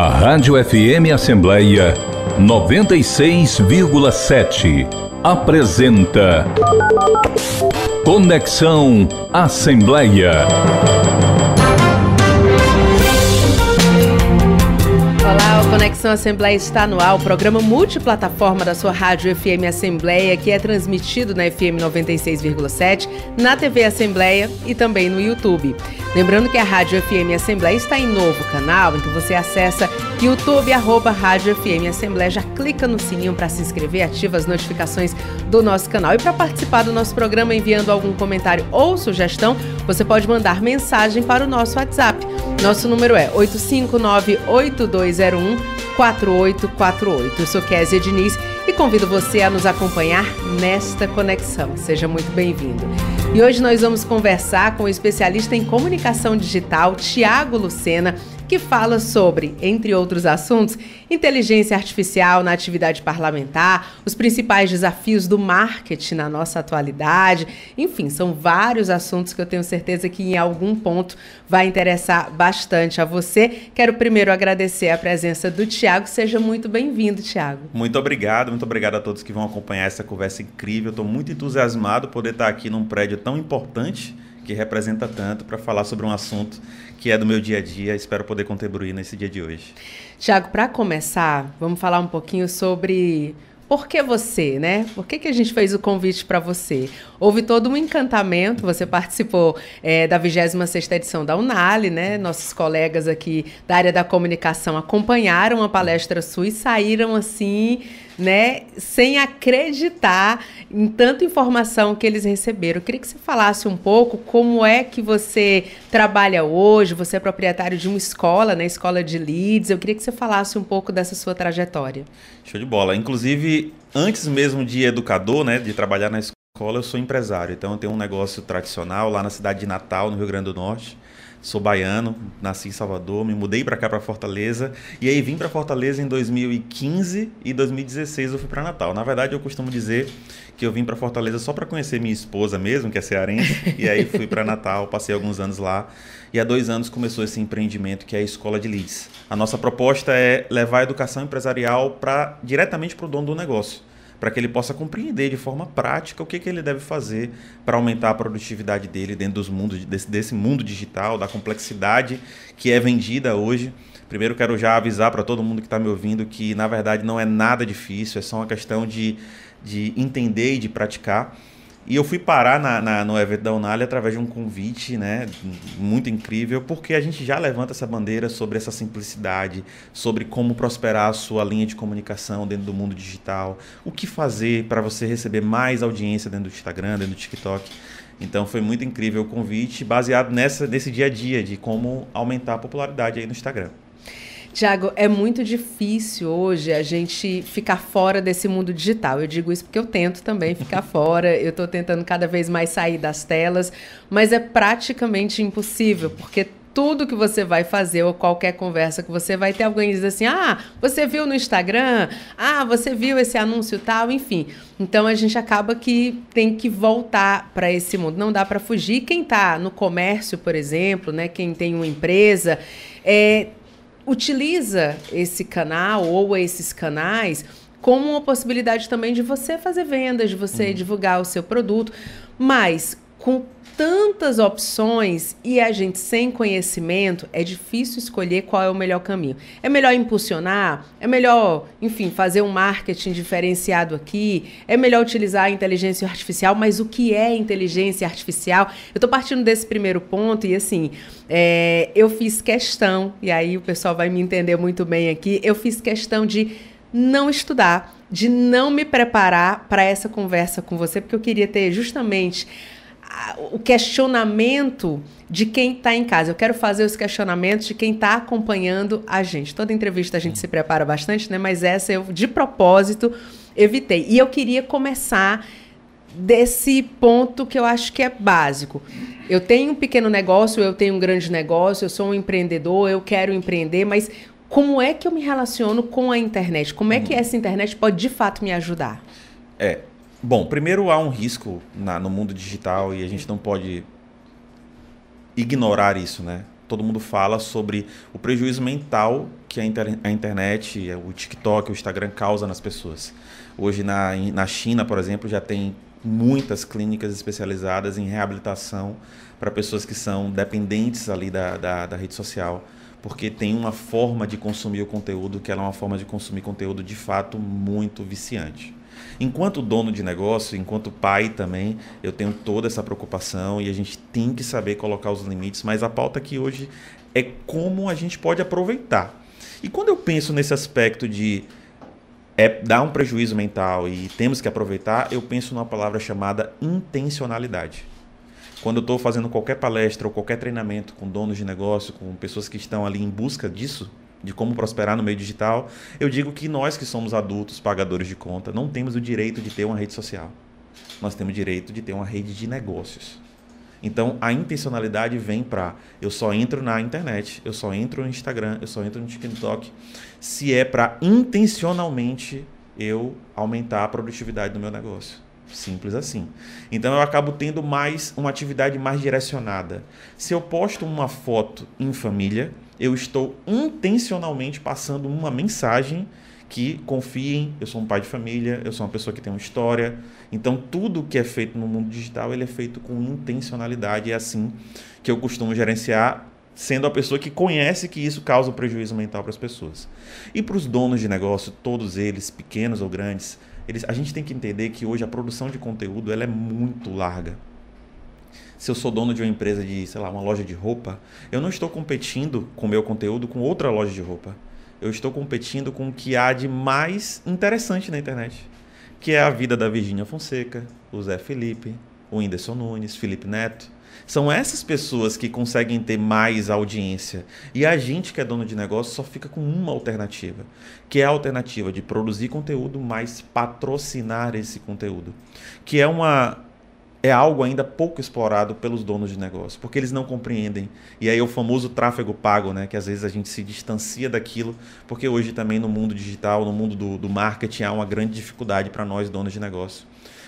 A Rádio FM Assembleia 96,7 apresenta Conexão Assembleia. Conexão Assembleia está no ar, o programa multiplataforma da sua rádio FM Assembleia, que é transmitido na FM 96,7, na TV Assembleia e também no YouTube. Lembrando que a Rádio FM Assembleia está em novo canal, então você acessa YouTube arroba Rádio FM Assembleia, já clica no sininho para se inscrever, ativa as notificações do nosso canal. E para participar do nosso programa enviando algum comentário ou sugestão, você pode mandar mensagem para o nosso WhatsApp nosso número é 859-8201-4848. Eu sou Kézia Diniz e convido você a nos acompanhar nesta conexão. Seja muito bem-vindo. E hoje nós vamos conversar com o especialista em comunicação digital, Tiago Lucena que fala sobre, entre outros assuntos, inteligência artificial na atividade parlamentar, os principais desafios do marketing na nossa atualidade. Enfim, são vários assuntos que eu tenho certeza que em algum ponto vai interessar bastante a você. Quero primeiro agradecer a presença do Tiago. Seja muito bem-vindo, Tiago. Muito obrigado, muito obrigado a todos que vão acompanhar essa conversa incrível. Estou muito entusiasmado por poder estar aqui num prédio tão importante que representa tanto para falar sobre um assunto que é do meu dia a dia. Espero poder contribuir nesse dia de hoje. Tiago, para começar, vamos falar um pouquinho sobre por que você, né? Por que, que a gente fez o convite para você? Houve todo um encantamento, você participou é, da 26ª edição da Unali, né? Nossos colegas aqui da área da comunicação acompanharam a palestra sua e saíram, assim, né, sem acreditar em tanta informação que eles receberam. Eu queria que você falasse um pouco como é que você trabalha hoje, você é proprietário de uma escola, né, escola de Leeds. Eu queria que você falasse um pouco dessa sua trajetória. Show de bola. Inclusive, antes mesmo de educador, né, de trabalhar na escola, eu sou empresário. Então eu tenho um negócio tradicional lá na cidade de Natal, no Rio Grande do Norte Sou baiano, nasci em Salvador, me mudei para cá para Fortaleza e aí vim para Fortaleza em 2015 e 2016 eu fui para Natal. Na verdade, eu costumo dizer que eu vim para Fortaleza só para conhecer minha esposa mesmo, que é cearense, e aí fui para Natal, passei alguns anos lá e há dois anos começou esse empreendimento que é a Escola de Leads. A nossa proposta é levar a educação empresarial para diretamente para o dono do negócio para que ele possa compreender de forma prática o que, que ele deve fazer para aumentar a produtividade dele dentro dos mundos, desse, desse mundo digital, da complexidade que é vendida hoje. Primeiro, quero já avisar para todo mundo que está me ouvindo que, na verdade, não é nada difícil, é só uma questão de, de entender e de praticar. E eu fui parar na, na, no evento da Unali através de um convite, né? Muito incrível, porque a gente já levanta essa bandeira sobre essa simplicidade, sobre como prosperar a sua linha de comunicação dentro do mundo digital, o que fazer para você receber mais audiência dentro do Instagram, dentro do TikTok. Então foi muito incrível o convite, baseado nessa, nesse dia a dia de como aumentar a popularidade aí no Instagram. Tiago, é muito difícil hoje a gente ficar fora desse mundo digital. Eu digo isso porque eu tento também ficar fora, eu estou tentando cada vez mais sair das telas, mas é praticamente impossível, porque tudo que você vai fazer ou qualquer conversa que você vai ter, alguém diz assim: ah, você viu no Instagram, ah, você viu esse anúncio tal, enfim. Então a gente acaba que tem que voltar para esse mundo. Não dá para fugir. Quem está no comércio, por exemplo, né? Quem tem uma empresa, é, utiliza esse canal ou esses canais como uma possibilidade também de você fazer vendas, de você uhum. divulgar o seu produto, mas com tantas opções e a gente sem conhecimento, é difícil escolher qual é o melhor caminho. É melhor impulsionar? É melhor, enfim, fazer um marketing diferenciado aqui? É melhor utilizar a inteligência artificial? Mas o que é inteligência artificial? Eu estou partindo desse primeiro ponto e, assim, é, eu fiz questão, e aí o pessoal vai me entender muito bem aqui, eu fiz questão de não estudar, de não me preparar para essa conversa com você, porque eu queria ter justamente o questionamento de quem está em casa. Eu quero fazer os questionamentos de quem está acompanhando a gente. Toda entrevista a gente se prepara bastante, né? Mas essa eu, de propósito, evitei. E eu queria começar desse ponto que eu acho que é básico. Eu tenho um pequeno negócio, eu tenho um grande negócio, eu sou um empreendedor, eu quero empreender, mas como é que eu me relaciono com a internet? Como é que uhum. essa internet pode de fato me ajudar? É, Bom, primeiro há um risco na, no mundo digital e a gente não pode ignorar isso, né? Todo mundo fala sobre o prejuízo mental que a, inter, a internet, o TikTok, o Instagram causa nas pessoas. Hoje na, na China, por exemplo, já tem muitas clínicas especializadas em reabilitação para pessoas que são dependentes ali da, da, da rede social porque tem uma forma de consumir o conteúdo que ela é uma forma de consumir conteúdo de fato muito viciante. Enquanto dono de negócio, enquanto pai também, eu tenho toda essa preocupação e a gente tem que saber colocar os limites, mas a pauta aqui hoje é como a gente pode aproveitar. E quando eu penso nesse aspecto de é, dar um prejuízo mental e temos que aproveitar, eu penso numa palavra chamada intencionalidade. Quando eu estou fazendo qualquer palestra ou qualquer treinamento com donos de negócio, com pessoas que estão ali em busca disso, de como prosperar no meio digital, eu digo que nós que somos adultos, pagadores de conta, não temos o direito de ter uma rede social. Nós temos o direito de ter uma rede de negócios. Então a intencionalidade vem para eu só entro na internet, eu só entro no Instagram, eu só entro no TikTok, se é para intencionalmente eu aumentar a produtividade do meu negócio. Simples assim. Então eu acabo tendo mais uma atividade mais direcionada. Se eu posto uma foto em família, eu estou intencionalmente passando uma mensagem que confiem, eu sou um pai de família, eu sou uma pessoa que tem uma história. Então, tudo que é feito no mundo digital, ele é feito com intencionalidade. É assim que eu costumo gerenciar, sendo a pessoa que conhece que isso causa um prejuízo mental para as pessoas. E para os donos de negócio, todos eles, pequenos ou grandes, eles, a gente tem que entender que hoje a produção de conteúdo ela é muito larga se eu sou dono de uma empresa de, sei lá, uma loja de roupa, eu não estou competindo com o meu conteúdo com outra loja de roupa. Eu estou competindo com o que há de mais interessante na internet, que é a vida da Virgínia Fonseca, o Zé Felipe, o Whindersson Nunes, Felipe Neto. São essas pessoas que conseguem ter mais audiência. E a gente que é dono de negócio só fica com uma alternativa, que é a alternativa de produzir conteúdo, mas patrocinar esse conteúdo, que é uma é algo ainda pouco explorado pelos donos de negócio, porque eles não compreendem. E aí é o famoso tráfego pago, né? que às vezes a gente se distancia daquilo, porque hoje também no mundo digital, no mundo do, do marketing, há uma grande dificuldade para nós, donos de negócio.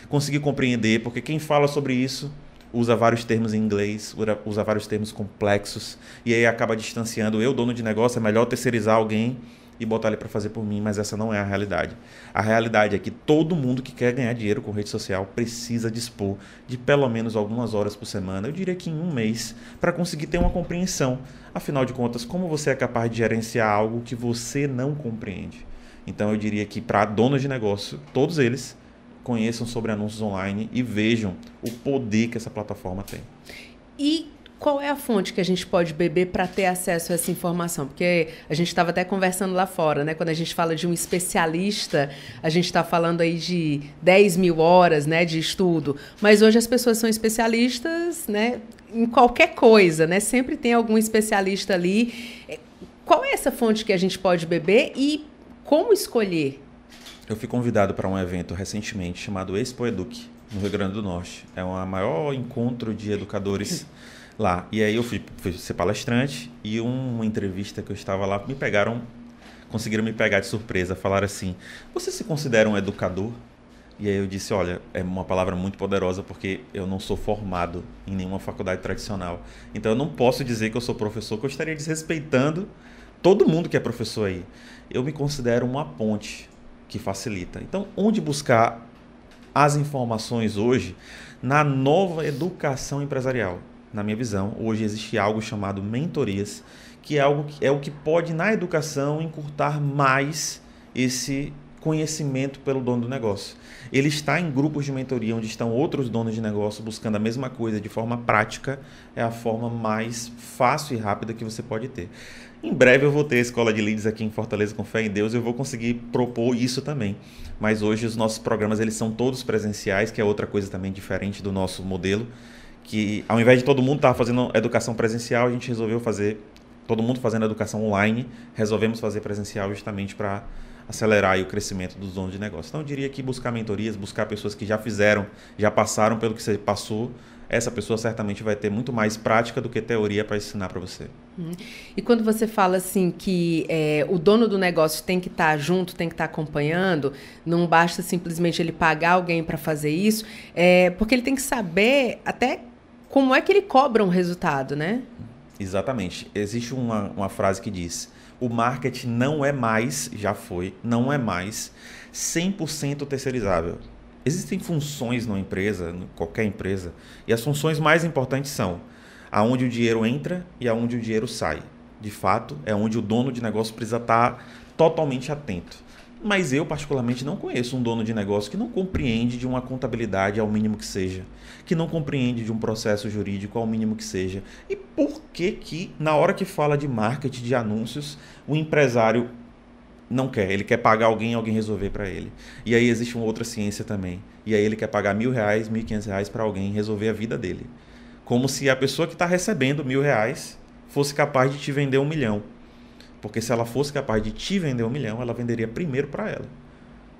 Conseguir compreender, porque quem fala sobre isso usa vários termos em inglês, usa vários termos complexos, e aí acaba distanciando. Eu, dono de negócio, é melhor terceirizar alguém e botar ele para fazer por mim, mas essa não é a realidade. A realidade é que todo mundo que quer ganhar dinheiro com rede social precisa dispor de pelo menos algumas horas por semana, eu diria que em um mês, para conseguir ter uma compreensão. Afinal de contas, como você é capaz de gerenciar algo que você não compreende? Então eu diria que para donos de negócio, todos eles conheçam sobre anúncios online e vejam o poder que essa plataforma tem. E qual é a fonte que a gente pode beber para ter acesso a essa informação? Porque a gente estava até conversando lá fora, né? Quando a gente fala de um especialista, a gente está falando aí de 10 mil horas né, de estudo. Mas hoje as pessoas são especialistas né, em qualquer coisa, né? Sempre tem algum especialista ali. É, qual é essa fonte que a gente pode beber e como escolher? Eu fui convidado para um evento recentemente chamado Expo Eduque no Rio Grande do Norte. É o maior encontro de educadores lá. E aí eu fui, fui ser palestrante e uma entrevista que eu estava lá, me pegaram, conseguiram me pegar de surpresa. Falaram assim: Você se considera um educador? E aí eu disse, olha, é uma palavra muito poderosa porque eu não sou formado em nenhuma faculdade tradicional. Então eu não posso dizer que eu sou professor, que eu estaria desrespeitando todo mundo que é professor aí. Eu me considero uma ponte que facilita. Então, onde buscar as informações hoje na nova educação empresarial. Na minha visão, hoje existe algo chamado mentorias, que é algo que é o que pode na educação encurtar mais esse conhecimento pelo dono do negócio. Ele está em grupos de mentoria onde estão outros donos de negócio buscando a mesma coisa de forma prática, é a forma mais fácil e rápida que você pode ter. Em breve eu vou ter a escola de leads aqui em Fortaleza com fé em Deus, eu vou conseguir propor isso também. Mas hoje os nossos programas eles são todos presenciais, que é outra coisa também diferente do nosso modelo, que ao invés de todo mundo estar tá fazendo educação presencial, a gente resolveu fazer todo mundo fazendo educação online, resolvemos fazer presencial justamente para acelerar o crescimento dos donos de negócio. Então eu diria que buscar mentorias, buscar pessoas que já fizeram, já passaram pelo que você passou, essa pessoa certamente vai ter muito mais prática do que teoria para ensinar para você. Uhum. E quando você fala assim que é, o dono do negócio tem que estar tá junto, tem que estar tá acompanhando, não basta simplesmente ele pagar alguém para fazer isso, é, porque ele tem que saber até como é que ele cobra um resultado, né? Exatamente. Existe uma, uma frase que diz: o marketing não é mais, já foi, não é mais 100% terceirizável. Existem funções numa empresa, qualquer empresa, e as funções mais importantes são aonde o dinheiro entra e aonde o dinheiro sai. De fato, é onde o dono de negócio precisa estar totalmente atento. Mas eu, particularmente, não conheço um dono de negócio que não compreende de uma contabilidade ao mínimo que seja, que não compreende de um processo jurídico ao mínimo que seja. E por que que, na hora que fala de marketing, de anúncios, o empresário não quer. Ele quer pagar alguém, alguém resolver para ele. E aí existe uma outra ciência também. E aí ele quer pagar mil reais, mil e quinhentos reais para alguém resolver a vida dele. Como se a pessoa que está recebendo mil reais fosse capaz de te vender um milhão. Porque se ela fosse capaz de te vender um milhão, ela venderia primeiro para ela.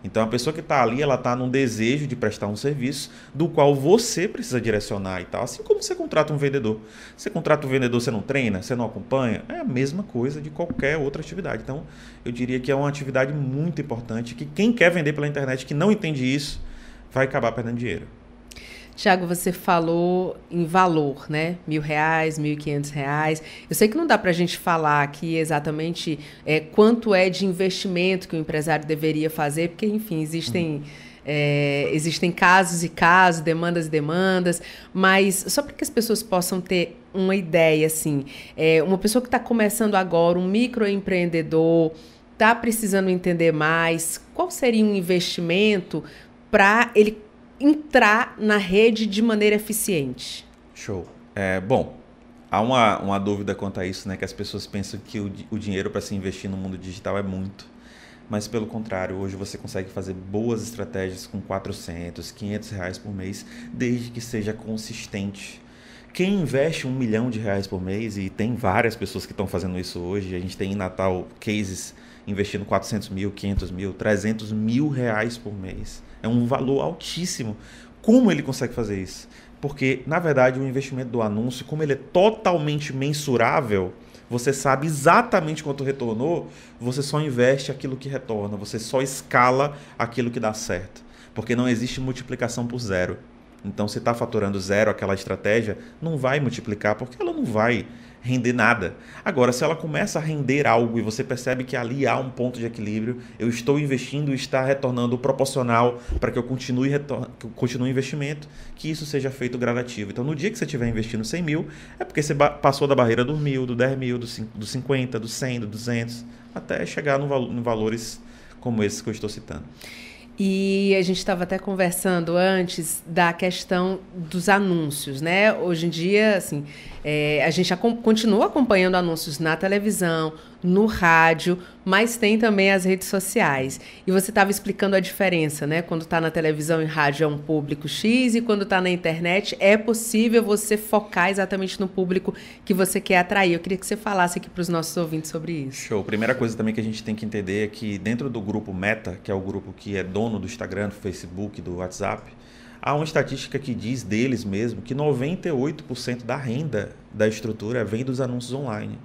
Então a pessoa que está ali, ela está num desejo de prestar um serviço do qual você precisa direcionar e tal. Assim como você contrata um vendedor. Você contrata um vendedor, você não treina, você não acompanha. É a mesma coisa de qualquer outra atividade. Então eu diria que é uma atividade muito importante que quem quer vender pela internet que não entende isso vai acabar perdendo dinheiro. Tiago, você falou em valor, né? Mil reais, mil e quinhentos reais. Eu sei que não dá para a gente falar aqui exatamente é, quanto é de investimento que o empresário deveria fazer, porque, enfim, existem. É, existem casos e casos, demandas e demandas, mas só para que as pessoas possam ter uma ideia, assim, é, uma pessoa que está começando agora, um microempreendedor, está precisando entender mais, qual seria um investimento para ele entrar na rede de maneira eficiente? Show. É, bom, há uma, uma dúvida quanto a isso, né? Que as pessoas pensam que o, o dinheiro para se investir no mundo digital é muito. Mas pelo contrário, hoje você consegue fazer boas estratégias com 400, 500 reais por mês, desde que seja consistente. Quem investe um milhão de reais por mês, e tem várias pessoas que estão fazendo isso hoje, a gente tem em Natal cases investindo 400 mil, 500 mil, 300 mil reais por mês é um valor altíssimo. Como ele consegue fazer isso? Porque, na verdade, o investimento do anúncio, como ele é totalmente mensurável, você sabe exatamente quanto retornou, você só investe aquilo que retorna, você só escala aquilo que dá certo. Porque não existe multiplicação por zero. Então, se está faturando zero aquela estratégia, não vai multiplicar, porque ela não vai render nada. Agora, se ela começa a render algo e você percebe que ali há um ponto de equilíbrio, eu estou investindo e está retornando proporcional para que eu continue, que eu continue o investimento, que isso seja feito gradativo. Então, no dia que você estiver investindo 100 mil, é porque você passou da barreira do mil, do 10 mil, do 50, do 100, do 200, até chegar no val em valores como esses que eu estou citando. E a gente estava até conversando antes da questão dos anúncios, né? Hoje em dia, assim, é, a gente continua acompanhando anúncios na televisão, no rádio, mas tem também as redes sociais. E você estava explicando a diferença, né? Quando está na televisão e rádio é um público X e quando está na internet é possível você focar exatamente no público que você quer atrair. Eu queria que você falasse aqui para os nossos ouvintes sobre isso. Show. Primeira coisa também que a gente tem que entender é que dentro do grupo Meta, que é o grupo que é dono do Instagram, do Facebook, do WhatsApp, há uma estatística que diz deles mesmo que 98% da renda da estrutura vem dos anúncios online.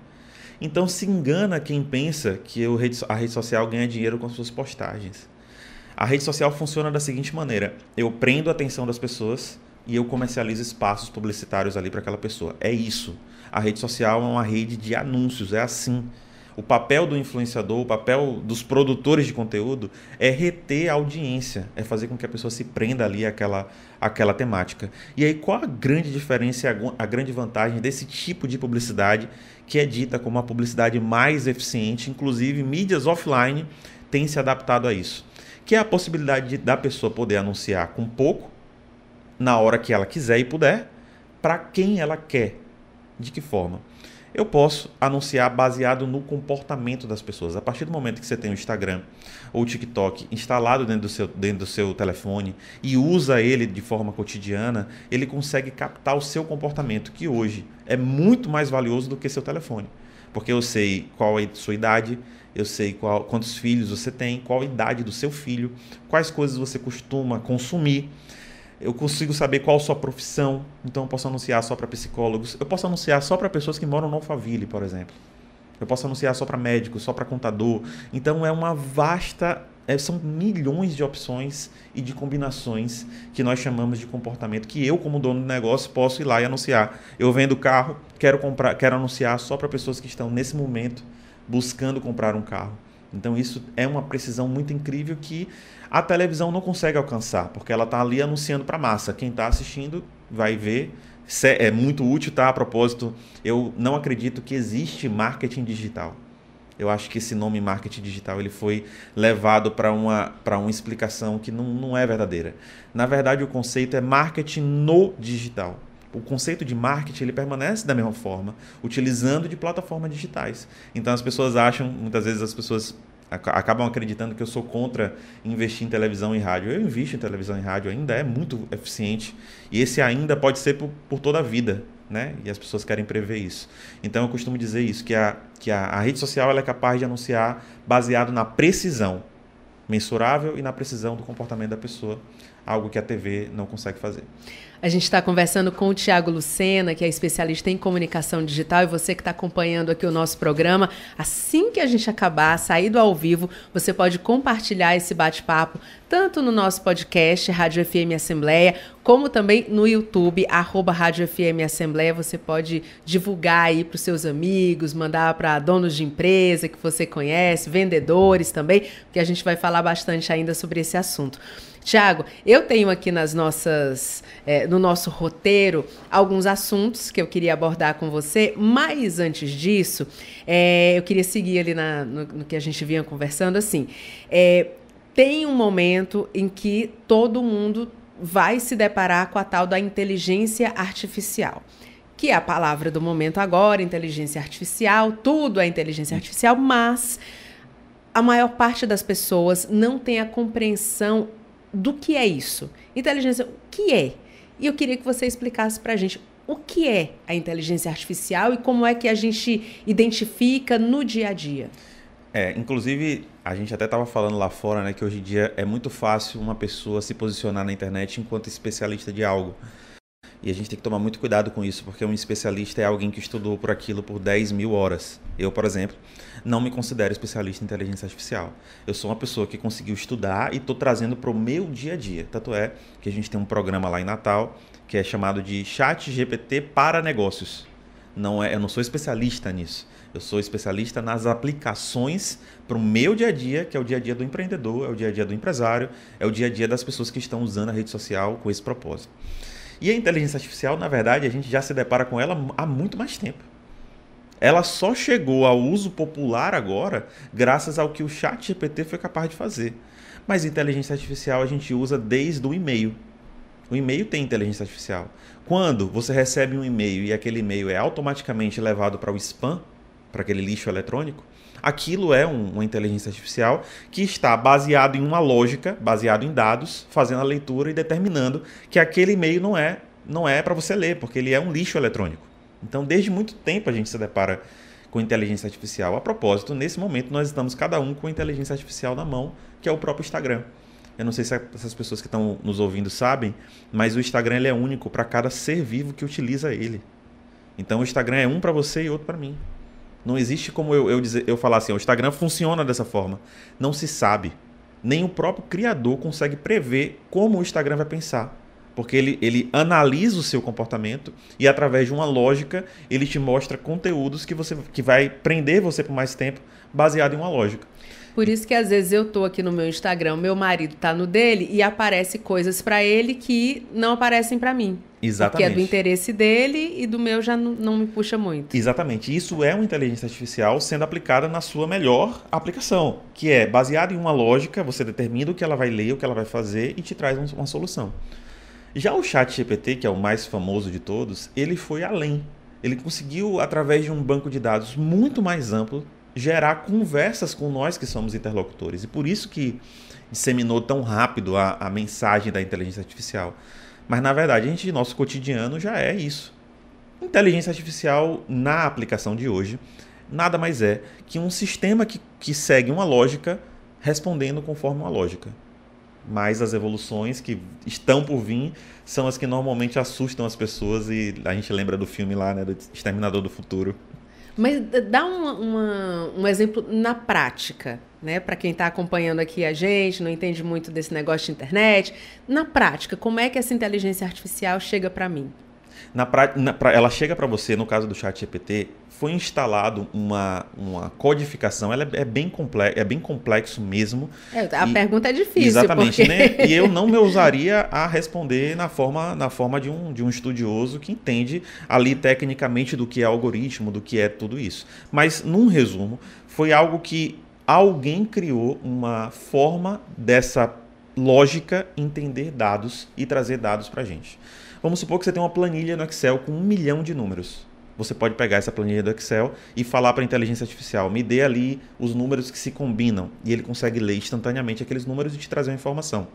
Então se engana quem pensa que a rede social ganha dinheiro com suas postagens. A rede social funciona da seguinte maneira: eu prendo a atenção das pessoas e eu comercializo espaços publicitários ali para aquela pessoa. É isso. A rede social é uma rede de anúncios, é assim o papel do influenciador, o papel dos produtores de conteúdo é reter a audiência, é fazer com que a pessoa se prenda ali àquela, àquela temática. E aí, qual a grande diferença e a grande vantagem desse tipo de publicidade, que é dita como a publicidade mais eficiente, inclusive mídias offline têm se adaptado a isso? Que é a possibilidade de, da pessoa poder anunciar com pouco, na hora que ela quiser e puder, para quem ela quer. De que forma? eu posso anunciar baseado no comportamento das pessoas. A partir do momento que você tem o Instagram ou o TikTok instalado dentro do seu, dentro do seu telefone e usa ele de forma cotidiana, ele consegue captar o seu comportamento, que hoje é muito mais valioso do que seu telefone. Porque eu sei qual é a sua idade, eu sei qual, quantos filhos você tem, qual a idade do seu filho, quais coisas você costuma consumir eu consigo saber qual sua profissão, então eu posso anunciar só para psicólogos, eu posso anunciar só para pessoas que moram no Alphaville, por exemplo. Eu posso anunciar só para médico, só para contador. Então é uma vasta, é, são milhões de opções e de combinações que nós chamamos de comportamento que eu como dono de negócio posso ir lá e anunciar. Eu vendo carro, quero comprar, quero anunciar só para pessoas que estão nesse momento buscando comprar um carro. Então isso é uma precisão muito incrível que a televisão não consegue alcançar, porque ela está ali anunciando para a massa. Quem está assistindo vai ver. É muito útil, tá? A propósito, eu não acredito que existe marketing digital. Eu acho que esse nome marketing digital ele foi levado para uma, uma explicação que não, não é verdadeira. Na verdade, o conceito é marketing no digital. O conceito de marketing ele permanece da mesma forma, utilizando de plataformas digitais. Então as pessoas acham, muitas vezes as pessoas acabam acreditando que eu sou contra investir em televisão e rádio. Eu invisto em televisão e rádio ainda, é muito eficiente. E esse ainda pode ser por, por toda a vida, né? E as pessoas querem prever isso. Então eu costumo dizer isso, que a, que a, a rede social ela é capaz de anunciar baseado na precisão mensurável e na precisão do comportamento da pessoa, algo que a TV não consegue fazer. A gente está conversando com o Tiago Lucena, que é especialista em comunicação digital, e você que está acompanhando aqui o nosso programa. Assim que a gente acabar, sair do ao vivo, você pode compartilhar esse bate-papo tanto no nosso podcast Rádio FM Assembleia, como também no YouTube, arroba Rádio FM Assembleia. Você pode divulgar aí para os seus amigos, mandar para donos de empresa que você conhece, vendedores também, porque a gente vai falar bastante ainda sobre esse assunto. Tiago, eu tenho aqui nas nossas, é, no nosso roteiro alguns assuntos que eu queria abordar com você, mas antes disso, é, eu queria seguir ali na, no, no, que a gente vinha conversando, assim, é, tem um momento em que todo mundo vai se deparar com a tal da inteligência artificial que é a palavra do momento agora, inteligência artificial, tudo é inteligência artificial, mas a maior parte das pessoas não tem a compreensão do que é isso. Inteligência, o que é? E eu queria que você explicasse para a gente o que é a inteligência artificial e como é que a gente identifica no dia a dia. É, inclusive, a gente até estava falando lá fora né, que hoje em dia é muito fácil uma pessoa se posicionar na internet enquanto especialista de algo. E a gente tem que tomar muito cuidado com isso, porque um especialista é alguém que estudou por aquilo por 10 mil horas. Eu, por exemplo, não me considero especialista em inteligência artificial. Eu sou uma pessoa que conseguiu estudar e estou trazendo para o meu dia a dia. Tanto é que a gente tem um programa lá em Natal que é chamado de Chat GPT para negócios. Não é, eu não sou especialista nisso. Eu sou especialista nas aplicações para o meu dia a dia, que é o dia a dia do empreendedor, é o dia a dia do empresário, é o dia a dia das pessoas que estão usando a rede social com esse propósito. E a inteligência artificial, na verdade, a gente já se depara com ela há muito mais tempo. Ela só chegou ao uso popular agora graças ao que o chat GPT foi capaz de fazer. Mas inteligência artificial a gente usa desde o e-mail. O e-mail tem inteligência artificial. Quando você recebe um e-mail e aquele e-mail é automaticamente levado para o spam, para aquele lixo eletrônico, aquilo é um, uma inteligência artificial que está baseado em uma lógica, baseado em dados, fazendo a leitura e determinando que aquele e-mail não é, não é para você ler, porque ele é um lixo eletrônico. Então, desde muito tempo a gente se depara com inteligência artificial. A propósito, nesse momento nós estamos cada um com a inteligência artificial na mão, que é o próprio Instagram. Eu não sei se essas pessoas que estão nos ouvindo sabem, mas o Instagram ele é único para cada ser vivo que utiliza ele. Então o Instagram é um para você e outro para mim. Não existe como eu, eu, dizer, eu falar assim, o Instagram funciona dessa forma. Não se sabe. Nem o próprio criador consegue prever como o Instagram vai pensar. Porque ele, ele analisa o seu comportamento e, através de uma lógica, ele te mostra conteúdos que, você, que vai prender você por mais tempo, baseado em uma lógica. Por isso que às vezes eu tô aqui no meu Instagram, meu marido tá no dele e aparece coisas para ele que não aparecem para mim. Exatamente. Que é do interesse dele e do meu já não, não me puxa muito. Exatamente. Isso é uma inteligência artificial sendo aplicada na sua melhor aplicação, que é baseada em uma lógica, você determina o que ela vai ler, o que ela vai fazer e te traz uma solução. Já o Chat GPT, que é o mais famoso de todos, ele foi além. Ele conseguiu, através de um banco de dados muito mais amplo, gerar conversas com nós que somos interlocutores. E por isso que disseminou tão rápido a, a mensagem da inteligência artificial. Mas na verdade, a gente, nosso cotidiano já é isso. Inteligência artificial, na aplicação de hoje, nada mais é que um sistema que, que segue uma lógica respondendo conforme uma lógica. Mas as evoluções que estão por vir são as que normalmente assustam as pessoas e a gente lembra do filme lá, né, do Exterminador do Futuro. Mas dá uma, uma, um exemplo na prática, né? Para quem está acompanhando aqui a gente, não entende muito desse negócio de internet. Na prática, como é que essa inteligência artificial chega para mim? Na pra, na pra, ela chega para você, no caso do chat GPT, foi instalado uma, uma codificação, ela é, é bem, complexo, é bem complexo mesmo. É, a e, pergunta é difícil. Exatamente, porque... né? E eu não me ousaria a responder na forma, na forma de, um, de um estudioso que entende ali tecnicamente do que é algoritmo, do que é tudo isso. Mas, num resumo, foi algo que alguém criou uma forma dessa lógica entender dados e trazer dados para a gente. Vamos supor que você tem uma planilha no Excel com um milhão de números você pode pegar essa planilha do Excel e falar para a inteligência artificial: me dê ali os números que se combinam. E ele consegue ler instantaneamente aqueles números e te trazer a informação.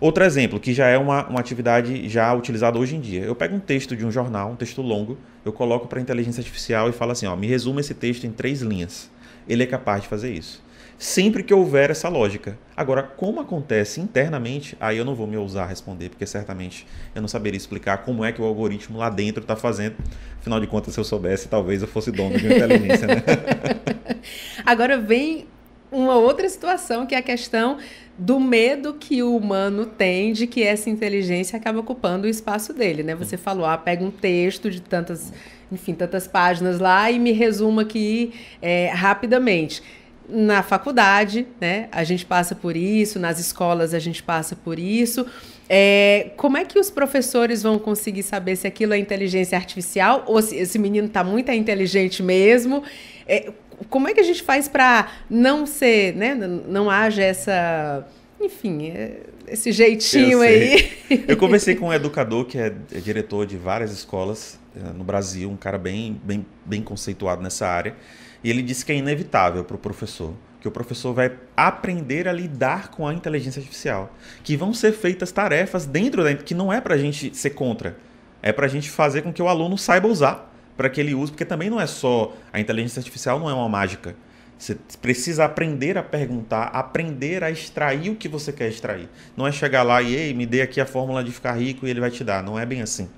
Outro exemplo, que já é uma, uma atividade já utilizada hoje em dia. Eu pego um texto de um jornal, um texto longo, eu coloco para a inteligência artificial e falo assim: ó, me resuma esse texto em três linhas. Ele é capaz de fazer isso sempre que houver essa lógica. Agora, como acontece internamente, aí eu não vou me ousar responder, porque certamente eu não saberia explicar como é que o algoritmo lá dentro está fazendo. Afinal de contas, se eu soubesse, talvez eu fosse dono de uma inteligência, né? Agora vem uma outra situação que é a questão do medo que o humano tem de que essa inteligência acaba ocupando o espaço dele, né? Você falou, ah, pega um texto de tantas, enfim, tantas páginas lá e me resuma aqui é, rapidamente na faculdade, né? A gente passa por isso, nas escolas a gente passa por isso. É, como é que os professores vão conseguir saber se aquilo é inteligência artificial ou se esse menino está muito inteligente mesmo? É, como é que a gente faz para não ser, né? Não haja essa. Enfim, é, esse jeitinho eu aí. Eu conversei com um educador que é, é diretor de várias escolas eh, no Brasil, um cara bem, bem, bem conceituado nessa área. E ele disse que é inevitável para o professor, que o professor vai aprender a lidar com a inteligência artificial, que vão ser feitas tarefas dentro da que não é para a gente ser contra, é para a gente fazer com que o aluno saiba usar, para que ele use, porque também não é só a inteligência artificial não é uma mágica. Você precisa aprender a perguntar, aprender a extrair o que você quer extrair. Não é chegar lá e ei, me dê aqui a fórmula de ficar rico e ele vai te dar. Não é bem assim.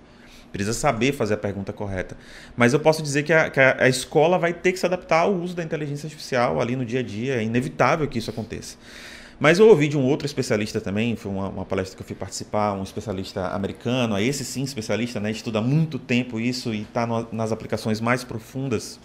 Precisa saber fazer a pergunta correta. Mas eu posso dizer que a, que a escola vai ter que se adaptar ao uso da inteligência artificial ali no dia a dia. É inevitável que isso aconteça. Mas eu ouvi de um outro especialista também, foi uma, uma, palestra que eu fui participar, um especialista americano, esse sim especialista, né, estuda há muito tempo isso e está nas aplicações mais profundas.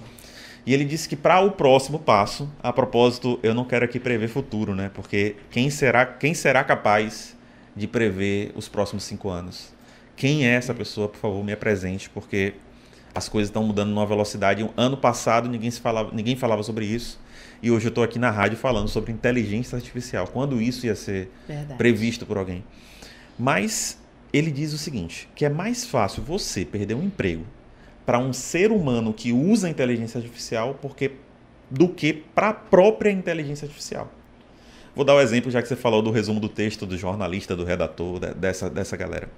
E ele disse que para o próximo passo, a propósito, eu não quero aqui prever futuro, né? Porque quem será, quem será capaz de prever os próximos cinco anos? Quem é essa pessoa? Por favor, me apresente, porque as coisas estão mudando numa velocidade. Ano passado ninguém, se falava, ninguém falava sobre isso. E hoje eu estou aqui na rádio falando sobre inteligência artificial. Quando isso ia ser Verdade. previsto por alguém? Mas ele diz o seguinte: que é mais fácil você perder um emprego para um ser humano que usa inteligência artificial porque, do que para a própria inteligência artificial. Vou dar o um exemplo, já que você falou do resumo do texto, do jornalista, do redator, dessa, dessa galera.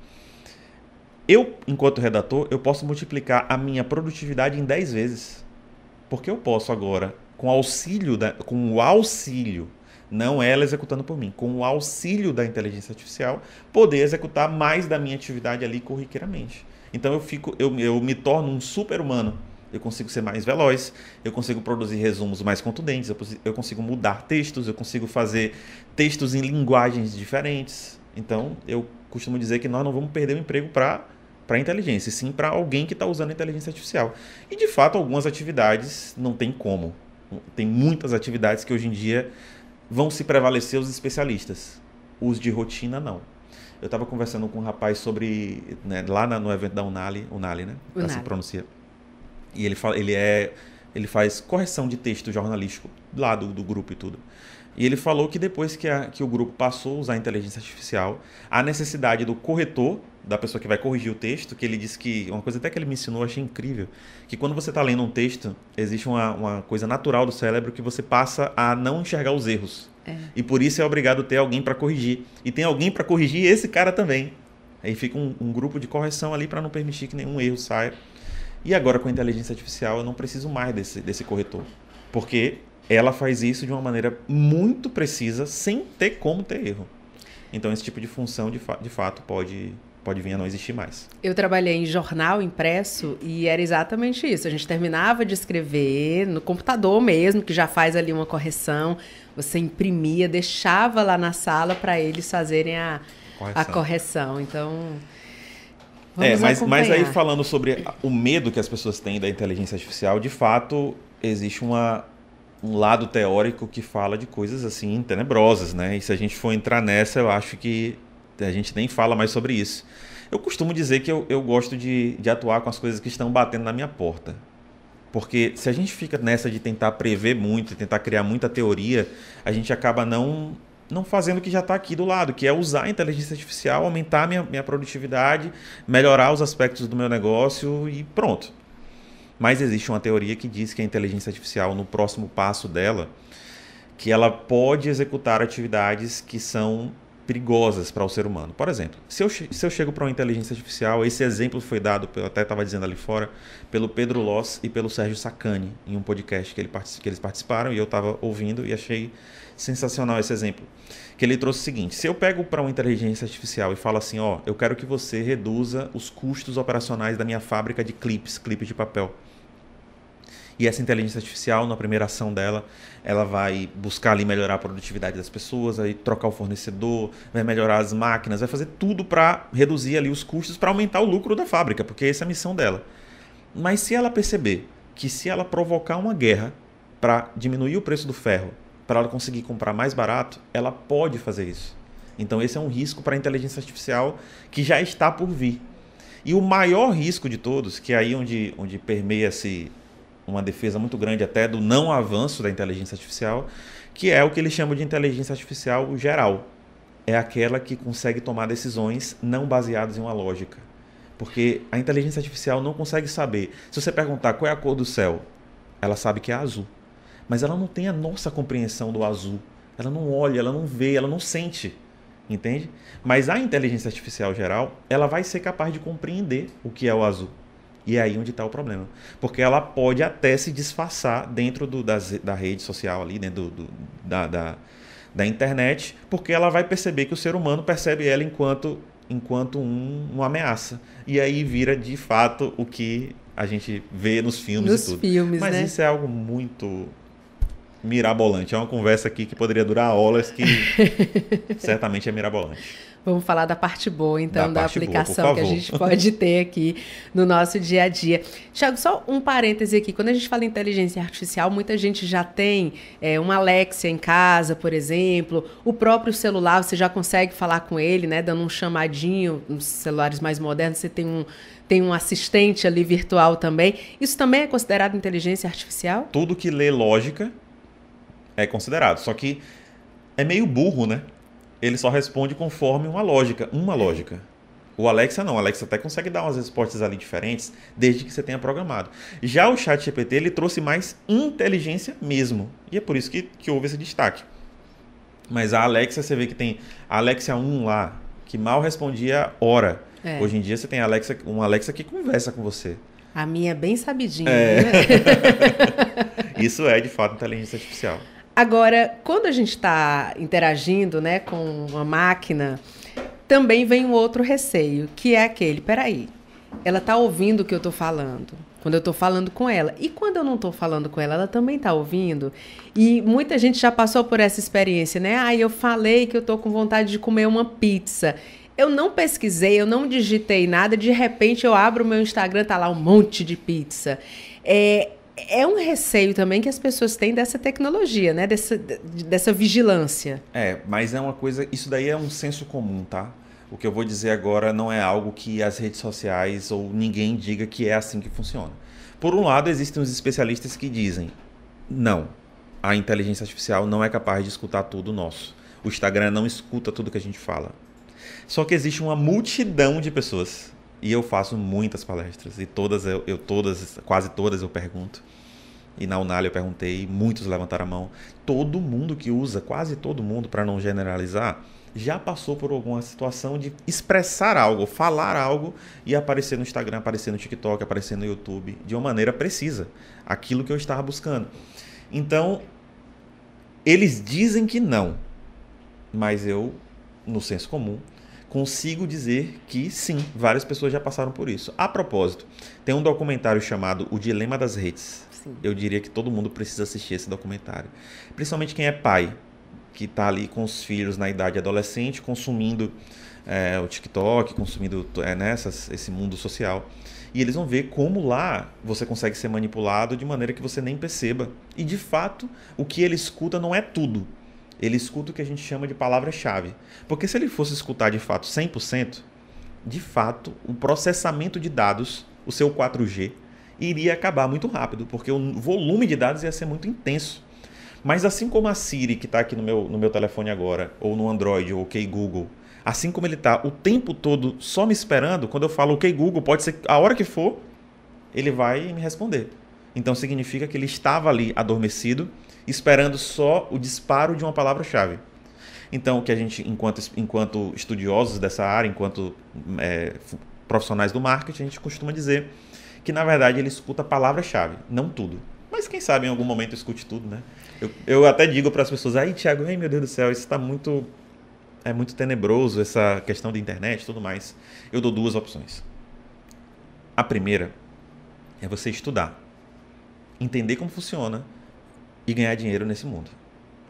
Eu, enquanto redator, eu posso multiplicar a minha produtividade em 10 vezes. Porque eu posso agora, com auxílio da, com o auxílio, não ela executando por mim, com o auxílio da inteligência artificial, poder executar mais da minha atividade ali corriqueiramente. Então eu fico, eu, eu me torno um super-humano. Eu consigo ser mais veloz, eu consigo produzir resumos mais contundentes, eu, eu consigo mudar textos, eu consigo fazer textos em linguagens diferentes. Então eu costumo dizer que nós não vamos perder o emprego para para inteligência, sim para alguém que está usando a inteligência artificial. E de fato, algumas atividades não tem como. Tem muitas atividades que hoje em dia vão se prevalecer os especialistas. Os de rotina, não. Eu estava conversando com um rapaz sobre. Né, lá na, no evento da Unali, Unali, né? Unali. Assim pronuncia. E ele, fala, ele, é, ele faz correção de texto jornalístico lá do, do grupo e tudo. E ele falou que depois que, a, que o grupo passou a usar a inteligência artificial, a necessidade do corretor, da pessoa que vai corrigir o texto, que ele disse que, uma coisa até que ele me ensinou, eu achei incrível, que quando você está lendo um texto, existe uma, uma coisa natural do cérebro que você passa a não enxergar os erros. É. E por isso é obrigado a ter alguém para corrigir. E tem alguém para corrigir esse cara também. Aí fica um, um grupo de correção ali para não permitir que nenhum erro saia. E agora com a inteligência artificial eu não preciso mais desse, desse corretor. Porque ela faz isso de uma maneira muito precisa, sem ter como ter erro. Então, esse tipo de função, de, fa de fato, pode, pode vir a não existir mais. Eu trabalhei em jornal impresso e era exatamente isso. A gente terminava de escrever no computador mesmo, que já faz ali uma correção. Você imprimia, deixava lá na sala para eles fazerem a correção. A correção. Então. É, vamos é, mas, mas aí falando sobre o medo que as pessoas têm da inteligência artificial, de fato existe uma, um lado teórico que fala de coisas assim tenebrosas, né? E se a gente for entrar nessa, eu acho que a gente nem fala mais sobre isso. Eu costumo dizer que eu, eu gosto de, de atuar com as coisas que estão batendo na minha porta. Porque se a gente fica nessa de tentar prever muito, tentar criar muita teoria, a gente acaba não não fazendo o que já está aqui do lado, que é usar a inteligência artificial, aumentar minha, minha produtividade, melhorar os aspectos do meu negócio e pronto. Mas existe uma teoria que diz que a inteligência artificial, no próximo passo dela, que ela pode executar atividades que são perigosas para o ser humano. Por exemplo, se eu, se eu chego para uma inteligência artificial, esse exemplo foi dado, eu até estava dizendo ali fora, pelo Pedro Loss e pelo Sérgio Sacani, em um podcast que, ele, que eles participaram e eu estava ouvindo e achei sensacional esse exemplo. Que ele trouxe o seguinte: se eu pego para uma inteligência artificial e falo assim, ó, eu quero que você reduza os custos operacionais da minha fábrica de clipes, clipes de papel. E essa inteligência artificial, na primeira ação dela, ela vai buscar ali melhorar a produtividade das pessoas, aí trocar o fornecedor, vai melhorar as máquinas, vai fazer tudo para reduzir ali os custos para aumentar o lucro da fábrica, porque essa é a missão dela. Mas se ela perceber que se ela provocar uma guerra para diminuir o preço do ferro, para ela conseguir comprar mais barato, ela pode fazer isso. Então esse é um risco para a inteligência artificial que já está por vir. E o maior risco de todos, que é aí onde, onde permeia-se uma defesa muito grande até do não avanço da inteligência artificial, que é o que eles chamam de inteligência artificial geral. É aquela que consegue tomar decisões não baseadas em uma lógica. Porque a inteligência artificial não consegue saber. Se você perguntar qual é a cor do céu, ela sabe que é azul. Mas ela não tem a nossa compreensão do azul. Ela não olha, ela não vê, ela não sente. Entende? Mas a inteligência artificial geral, ela vai ser capaz de compreender o que é o azul e é aí onde está o problema. Porque ela pode até se disfarçar dentro do, das, da rede social ali, dentro do, do da, da, da, internet, porque ela vai perceber que o ser humano percebe ela enquanto, enquanto um, uma ameaça. E aí vira de fato o que a gente vê nos filmes nos e tudo. Filmes, Mas né? isso é algo muito mirabolante. É uma conversa aqui que poderia durar horas que certamente é mirabolante. Vamos falar da parte boa, então, da, da aplicação boa, que a gente pode ter aqui no nosso dia a dia. Tiago, só um parêntese aqui. Quando a gente fala em inteligência artificial, muita gente já tem é, uma Alexia em casa, por exemplo, o próprio celular, você já consegue falar com ele, né? Dando um chamadinho, nos celulares mais modernos, você tem um, tem um assistente ali virtual também. Isso também é considerado inteligência artificial? Tudo que lê lógica é considerado. Só que é meio burro, né? ele só responde conforme uma lógica, uma lógica. O Alexa não, o Alexa até consegue dar umas respostas ali diferentes, desde que você tenha programado. Já o Chat GPT, ele trouxe mais inteligência mesmo, e é por isso que, que houve esse destaque. Mas a Alexa, você vê que tem a Alexa 1 lá, que mal respondia hora. É. Hoje em dia você tem Alexa, uma Alexa que conversa com você. A minha é bem sabidinha. É. Né? Isso é de fato inteligência artificial. Agora, quando a gente está interagindo né, com uma máquina, também vem um outro receio, que é aquele, peraí, ela está ouvindo o que eu estou falando quando eu estou falando com ela. E quando eu não estou falando com ela, ela também está ouvindo. E muita gente já passou por essa experiência, né? Ah, eu falei que eu estou com vontade de comer uma pizza. Eu não pesquisei, eu não digitei nada, de repente eu abro o meu Instagram, tá lá um monte de pizza. É, é um receio também que as pessoas têm dessa tecnologia, né? Dessa, dessa vigilância. É, mas é uma coisa. Isso daí é um senso comum, tá? O que eu vou dizer agora não é algo que as redes sociais ou ninguém diga que é assim que funciona. Por um lado, existem os especialistas que dizem: não, a inteligência artificial não é capaz de escutar tudo nosso. O Instagram não escuta tudo que a gente fala. Só que existe uma multidão de pessoas e eu faço muitas palestras e todas eu, eu todas, quase todas eu pergunto. E na Unali eu perguntei, muitos levantaram a mão. Todo mundo que usa, quase todo mundo, para não generalizar, já passou por alguma situação de expressar algo, falar algo e aparecer no Instagram, aparecer no TikTok, aparecer no YouTube de uma maneira precisa, aquilo que eu estava buscando. Então, eles dizem que não, mas eu, no senso comum, consigo dizer que sim, várias pessoas já passaram por isso. A propósito, tem um documentário chamado O Dilema das Redes. Sim. Eu diria que todo mundo precisa assistir esse documentário. Principalmente quem é pai, que está ali com os filhos na idade adolescente, consumindo é, o TikTok, consumindo é, nessas, né, esse mundo social. E eles vão ver como lá você consegue ser manipulado de maneira que você nem perceba. E de fato, o que ele escuta não é tudo ele escuta o que a gente chama de palavra-chave. Porque se ele fosse escutar de fato 100%, de fato, o processamento de dados, o seu 4G, iria acabar muito rápido, porque o volume de dados ia ser muito intenso. Mas assim como a Siri, que está aqui no meu, no meu telefone agora, ou no Android, ou OK Google, assim como ele está o tempo todo só me esperando, quando eu falo OK Google, pode ser a hora que for, ele vai me responder. Então significa que ele estava ali adormecido esperando só o disparo de uma palavra-chave. Então, o que a gente, enquanto, enquanto estudiosos dessa área, enquanto é, profissionais do marketing, a gente costuma dizer que, na verdade, ele escuta a palavra-chave, não tudo. Mas quem sabe em algum momento escute tudo, né? Eu, eu até digo para as pessoas, aí, Tiago, meu Deus do céu, isso está muito é muito tenebroso essa questão da internet e tudo mais. Eu dou duas opções. A primeira é você estudar, entender como funciona e ganhar dinheiro nesse mundo.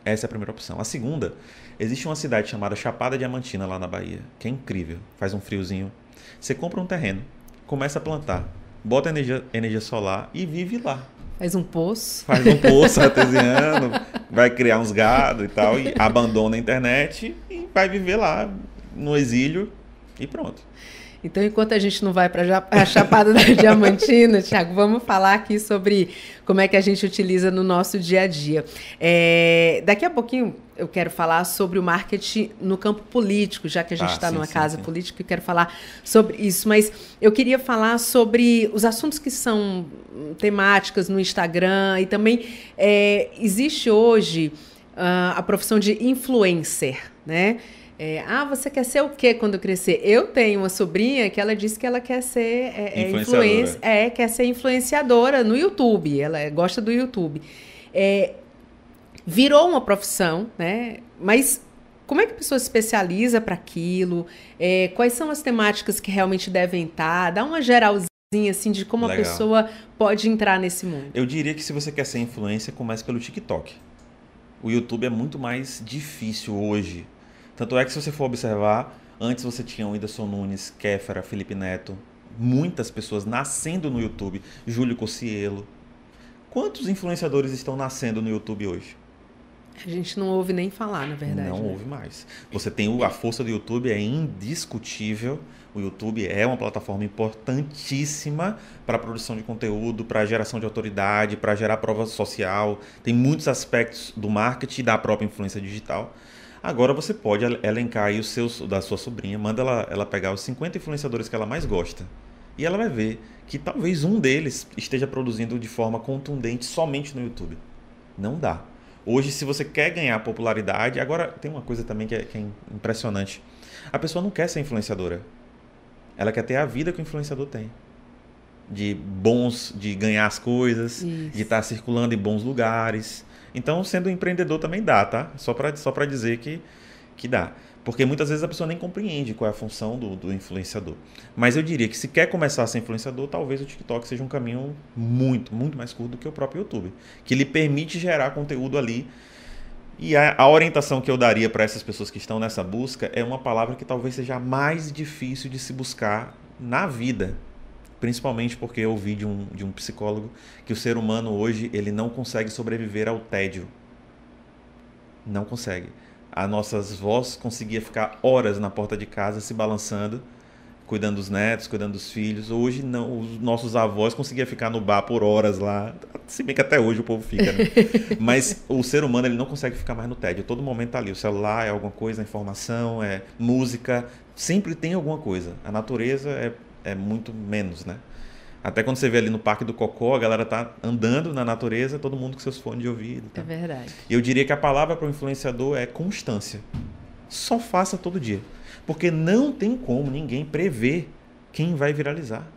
Essa é a primeira opção. A segunda, existe uma cidade chamada Chapada Diamantina lá na Bahia, que é incrível, faz um friozinho. Você compra um terreno, começa a plantar, bota energia, energia solar e vive lá. Faz um poço. Faz um poço artesiano, vai criar uns gado e tal, e abandona a internet e vai viver lá no exílio e pronto. Então, enquanto a gente não vai para a Chapada da Diamantina, Tiago, vamos falar aqui sobre como é que a gente utiliza no nosso dia a dia. É, daqui a pouquinho eu quero falar sobre o marketing no campo político, já que a gente está ah, tá numa sim, casa sim. política, e quero falar sobre isso. Mas eu queria falar sobre os assuntos que são temáticas no Instagram e também é, existe hoje uh, a profissão de influencer, né? É, ah, você quer ser o quê quando crescer? Eu tenho uma sobrinha que ela disse que ela quer ser é, é influenciadora. é, quer ser influenciadora no YouTube. Ela é, gosta do YouTube. É, virou uma profissão, né? Mas como é que a pessoa se especializa para aquilo? É, quais são as temáticas que realmente devem estar? Dá uma geralzinha assim de como Legal. a pessoa pode entrar nesse mundo. Eu diria que se você quer ser influência, comece pelo TikTok. O YouTube é muito mais difícil hoje tanto é que se você for observar, antes você tinha o Whindersson Nunes, Kéfera, Felipe Neto, muitas pessoas nascendo no YouTube, Júlio Cocielo. Quantos influenciadores estão nascendo no YouTube hoje? A gente não ouve nem falar, na verdade. Não né? ouve mais. Você tem o, a força do YouTube é indiscutível. O YouTube é uma plataforma importantíssima para a produção de conteúdo, para a geração de autoridade, para gerar prova social. Tem muitos aspectos do marketing e da própria influência digital. Agora você pode elencar aí os seus, da sua sobrinha, manda ela, ela pegar os 50 influenciadores que ela mais gosta. E ela vai ver que talvez um deles esteja produzindo de forma contundente somente no YouTube. Não dá. Hoje, se você quer ganhar popularidade, agora tem uma coisa também que é, que é impressionante. A pessoa não quer ser influenciadora. Ela quer ter a vida que o influenciador tem de bons, de ganhar as coisas, Isso. de tá estar circulando em bons lugares, então, sendo empreendedor também dá, tá? Só para só pra dizer que, que dá. Porque muitas vezes a pessoa nem compreende qual é a função do, do influenciador. Mas eu diria que se quer começar a ser influenciador, talvez o TikTok seja um caminho muito, muito mais curto do que o próprio YouTube. Que lhe permite gerar conteúdo ali e a, a, orientação que eu daria para essas pessoas que estão nessa busca é uma palavra que talvez seja mais difícil de se buscar na vida, principalmente porque eu ouvi de um, de um psicólogo que o ser humano hoje ele não consegue sobreviver ao tédio. Não consegue. a nossas vós conseguia ficar horas na porta de casa se balançando, cuidando dos netos, cuidando dos filhos. Hoje não, os nossos avós conseguiam ficar no bar por horas lá, se bem que até hoje o povo fica, né? Mas o ser humano ele não consegue ficar mais no tédio. Todo momento tá ali, o celular é alguma coisa, a informação é música, sempre tem alguma coisa. A natureza é é muito menos, né? Até quando você vê ali no Parque do Cocó, a galera tá andando na natureza, todo mundo com seus fones de ouvido. Tá? É verdade. E eu diria que a palavra para o influenciador é constância. Só faça todo dia. Porque não tem como ninguém prever quem vai viralizar.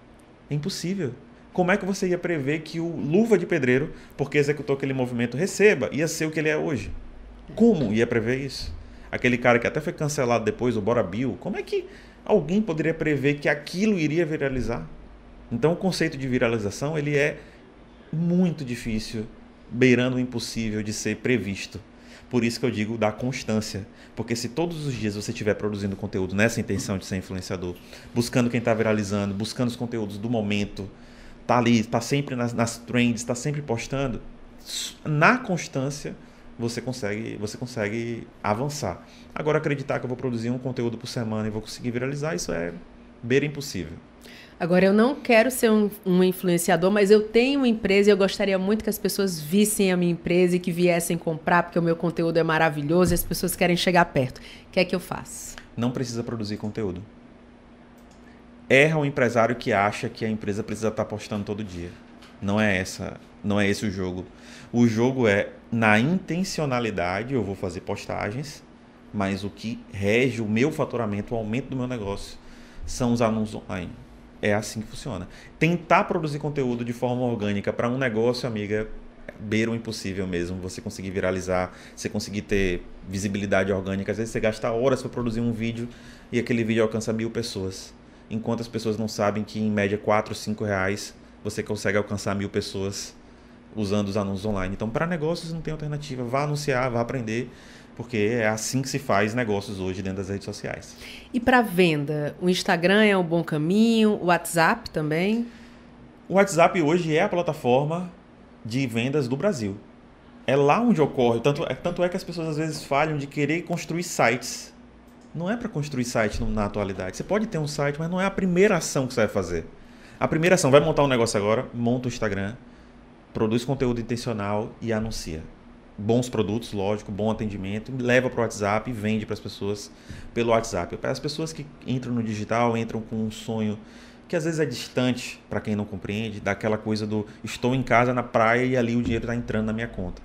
É impossível. Como é que você ia prever que o luva de pedreiro, porque executou aquele movimento, receba, ia ser o que ele é hoje? É como ia prever isso? Aquele cara que até foi cancelado depois, o Bora Bill, como é que Alguém poderia prever que aquilo iria viralizar? Então o conceito de viralização ele é muito difícil, beirando o impossível de ser previsto. Por isso que eu digo da constância. Porque se todos os dias você estiver produzindo conteúdo nessa intenção de ser influenciador, buscando quem está viralizando, buscando os conteúdos do momento, tá ali, está sempre nas, nas trends, está sempre postando, na constância você consegue, você consegue avançar. Agora, acreditar que eu vou produzir um conteúdo por semana e vou conseguir viralizar, isso é beira impossível. Agora, eu não quero ser um, um, influenciador, mas eu tenho uma empresa e eu gostaria muito que as pessoas vissem a minha empresa e que viessem comprar, porque o meu conteúdo é maravilhoso e as pessoas querem chegar perto. O que é que eu faço? Não precisa produzir conteúdo. Erra o um empresário que acha que a empresa precisa estar postando todo dia. Não é essa, não é esse o jogo. O jogo é na intencionalidade, eu vou fazer postagens, mas o que rege o meu faturamento, o aumento do meu negócio, são os anúncios online. É assim que funciona. Tentar produzir conteúdo de forma orgânica para um negócio, amiga, beira o impossível mesmo. Você conseguir viralizar, você conseguir ter visibilidade orgânica. Às vezes você gasta horas para produzir um vídeo e aquele vídeo alcança mil pessoas. Enquanto as pessoas não sabem que, em média, 4, 5 reais você consegue alcançar mil pessoas usando os anúncios online. Então, para negócios não tem alternativa. Vá anunciar, vá aprender, porque é assim que se faz negócios hoje dentro das redes sociais. E para venda, o Instagram é um bom caminho, o WhatsApp também? O WhatsApp hoje é a plataforma de vendas do Brasil. É lá onde ocorre. Tanto é, tanto é que as pessoas às vezes falham de querer construir sites. Não é para construir site na atualidade. Você pode ter um site, mas não é a primeira ação que você vai fazer. A primeira ação, vai montar um negócio agora, monta o Instagram, produz conteúdo intencional e anuncia. Bons produtos, lógico, bom atendimento, leva para o WhatsApp e vende para as pessoas pelo WhatsApp. Para as pessoas que entram no digital, entram com um sonho que às vezes é distante para quem não compreende, daquela coisa do estou em casa na praia e ali o dinheiro está entrando na minha conta.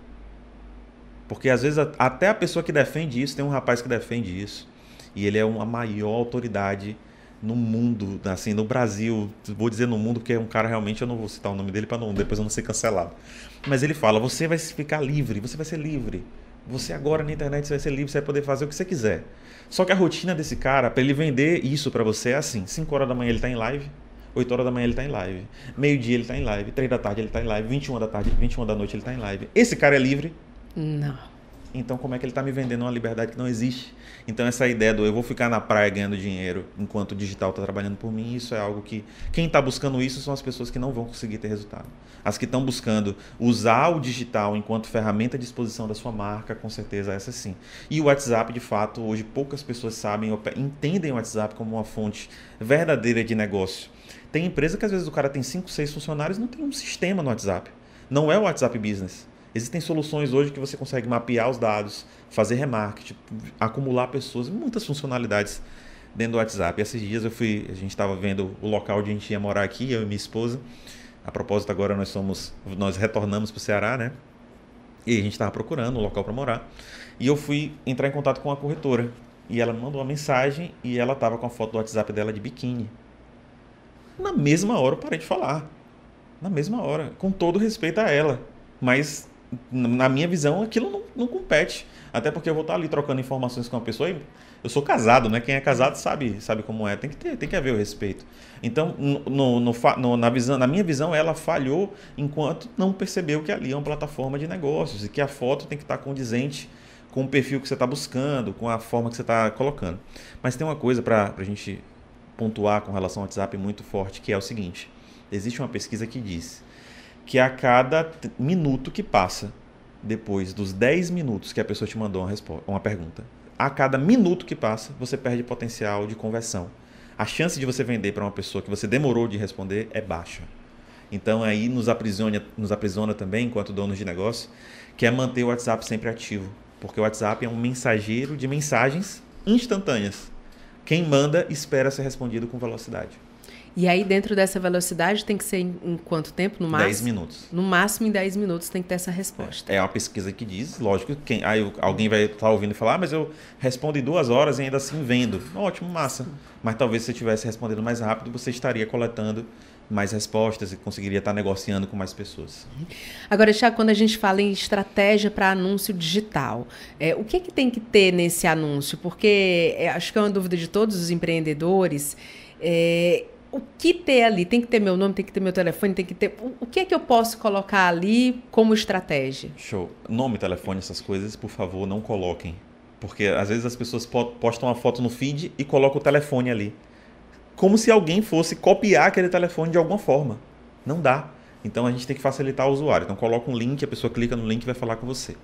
Porque às vezes até a pessoa que defende isso, tem um rapaz que defende isso, e ele é uma maior autoridade no mundo, assim, no Brasil, vou dizer no mundo porque é um cara realmente eu não vou citar o nome dele para não depois eu não ser cancelado. Mas ele fala: "Você vai ficar livre, você vai ser livre. Você agora na internet vai ser livre, você vai poder fazer o que você quiser". Só que a rotina desse cara, para ele vender isso para você é assim: 5 horas da manhã ele tá em live, 8 horas da manhã ele tá em live, meio-dia ele tá em live, 3 da tarde ele tá em live, 21 da tarde, 21 da noite ele tá em live. Esse cara é livre? Não. Então, como é que ele está me vendendo uma liberdade que não existe? Então, essa ideia do eu vou ficar na praia ganhando dinheiro enquanto o digital está trabalhando por mim, isso é algo que. Quem está buscando isso são as pessoas que não vão conseguir ter resultado. As que estão buscando usar o digital enquanto ferramenta de exposição da sua marca, com certeza essa sim. E o WhatsApp, de fato, hoje poucas pessoas sabem, entendem o WhatsApp como uma fonte verdadeira de negócio. Tem empresa que às vezes o cara tem 5, 6 funcionários não tem um sistema no WhatsApp. Não é o WhatsApp Business. Existem soluções hoje que você consegue mapear os dados, fazer remarketing, acumular pessoas, muitas funcionalidades dentro do WhatsApp. E esses dias eu fui, a gente estava vendo o local onde a gente ia morar aqui, eu e minha esposa. A propósito, agora nós somos, nós retornamos para o Ceará, né? E a gente estava procurando um local para morar. E eu fui entrar em contato com a corretora. E ela mandou uma mensagem e ela estava com a foto do WhatsApp dela de biquíni. Na mesma hora eu parei de falar. Na mesma hora, com todo respeito a ela. Mas na minha visão, aquilo não, não compete. Até porque eu vou estar ali trocando informações com uma pessoa e eu sou casado, né? Quem é casado sabe, sabe como é. Tem que ter, tem que haver o respeito. Então, no, no, no, na, visão, na minha visão, ela falhou enquanto não percebeu que ali é uma plataforma de negócios e que a foto tem que estar condizente com o perfil que você está buscando, com a forma que você está colocando. Mas tem uma coisa para a gente pontuar com relação ao WhatsApp muito forte, que é o seguinte: existe uma pesquisa que diz que a cada minuto que passa, depois dos 10 minutos que a pessoa te mandou uma, resposta, uma pergunta, a cada minuto que passa, você perde potencial de conversão. A chance de você vender para uma pessoa que você demorou de responder é baixa. Então aí nos aprisiona, nos aprisiona também, enquanto donos de negócio, que é manter o WhatsApp sempre ativo. Porque o WhatsApp é um mensageiro de mensagens instantâneas. Quem manda espera ser respondido com velocidade. E aí, dentro dessa velocidade, tem que ser em, em quanto tempo? No máximo? 10 minutos. No máximo, em 10 minutos, tem que ter essa resposta. É, é uma pesquisa que diz, lógico, quem, aí alguém vai estar tá ouvindo e falar, ah, mas eu respondo em duas horas e ainda assim vendo. Ótimo, massa. Mas talvez se você estivesse respondendo mais rápido, você estaria coletando mais respostas e conseguiria estar tá negociando com mais pessoas. Agora, Tiago, quando a gente fala em estratégia para anúncio digital, é, o que, é que tem que ter nesse anúncio? Porque é, acho que é uma dúvida de todos os empreendedores. É, o que ter ali? Tem que ter meu nome, tem que ter meu telefone, tem que ter. O que é que eu posso colocar ali como estratégia? Show. Nome, telefone, essas coisas, por favor, não coloquem. Porque às vezes as pessoas postam uma foto no feed e colocam o telefone ali. Como se alguém fosse copiar aquele telefone de alguma forma. Não dá. Então a gente tem que facilitar o usuário. Então coloca um link, a pessoa clica no link e vai falar com você.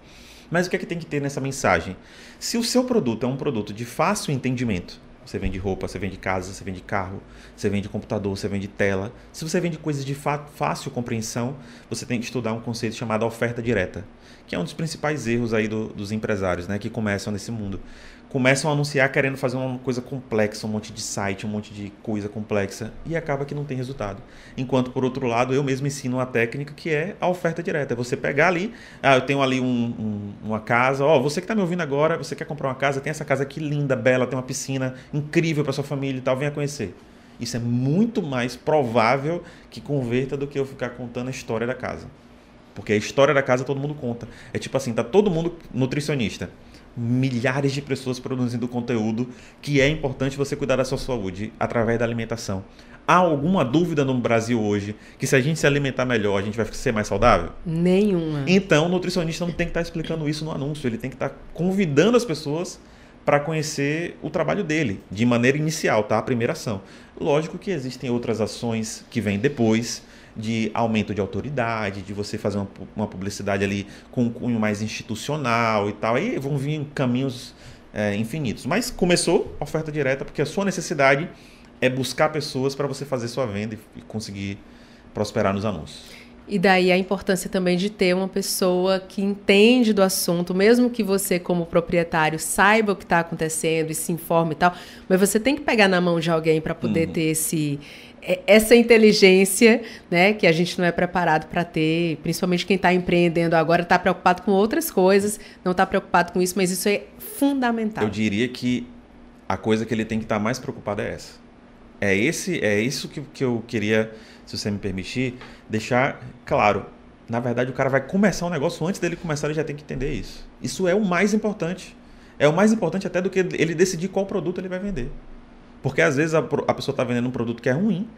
Mas o que é que tem que ter nessa mensagem? Se o seu produto é um produto de fácil entendimento, você vende roupa, você vende casa, você vende carro, você vende computador, você vende tela. Se você vende coisas de fácil compreensão, você tem que estudar um conceito chamado oferta direta, que é um dos principais erros aí do, dos empresários, né, que começam nesse mundo começam a anunciar querendo fazer uma coisa complexa, um monte de site, um monte de coisa complexa, e acaba que não tem resultado. Enquanto, por outro lado, eu mesmo ensino uma técnica que é a oferta direta. É você pegar ali, ah, eu tenho ali um, um, uma casa, ó, oh, você que está me ouvindo agora, você quer comprar uma casa, tem essa casa aqui linda, bela, tem uma piscina incrível para sua família e tal, venha conhecer. Isso é muito mais provável que converta do que eu ficar contando a história da casa. Porque a história da casa todo mundo conta. É tipo assim, tá todo mundo nutricionista milhares de pessoas produzindo conteúdo que é importante você cuidar da sua saúde através da alimentação. Há alguma dúvida no Brasil hoje que se a gente se alimentar melhor, a gente vai ser mais saudável? Nenhuma. Então, o nutricionista não tem que estar explicando isso no anúncio, ele tem que estar convidando as pessoas para conhecer o trabalho dele, de maneira inicial, tá? A primeira ação. Lógico que existem outras ações que vêm depois, de aumento de autoridade, de você fazer uma, uma publicidade ali com um cunho mais institucional e tal. Aí vão vir caminhos é, infinitos. Mas começou a oferta direta porque a sua necessidade é buscar pessoas para você fazer sua venda e conseguir prosperar nos anúncios. E daí a importância também de ter uma pessoa que entende do assunto, mesmo que você, como proprietário, saiba o que está acontecendo e se informe e tal, mas você tem que pegar na mão de alguém para poder uhum. ter esse, é, essa inteligência, né, que a gente não é preparado para ter, principalmente quem está empreendendo agora está preocupado com outras coisas, não está preocupado com isso, mas isso é fundamental. Eu diria que a coisa que ele tem que estar tá mais preocupado é essa. É esse, é isso que, que eu queria, se você me permitir, deixar claro. Na verdade, o cara vai começar um negócio antes dele começar, ele já tem que entender isso. Isso é o mais importante. É o mais importante até do que ele decidir qual produto ele vai vender. Porque às vezes a, a pessoa está vendendo um produto que é ruim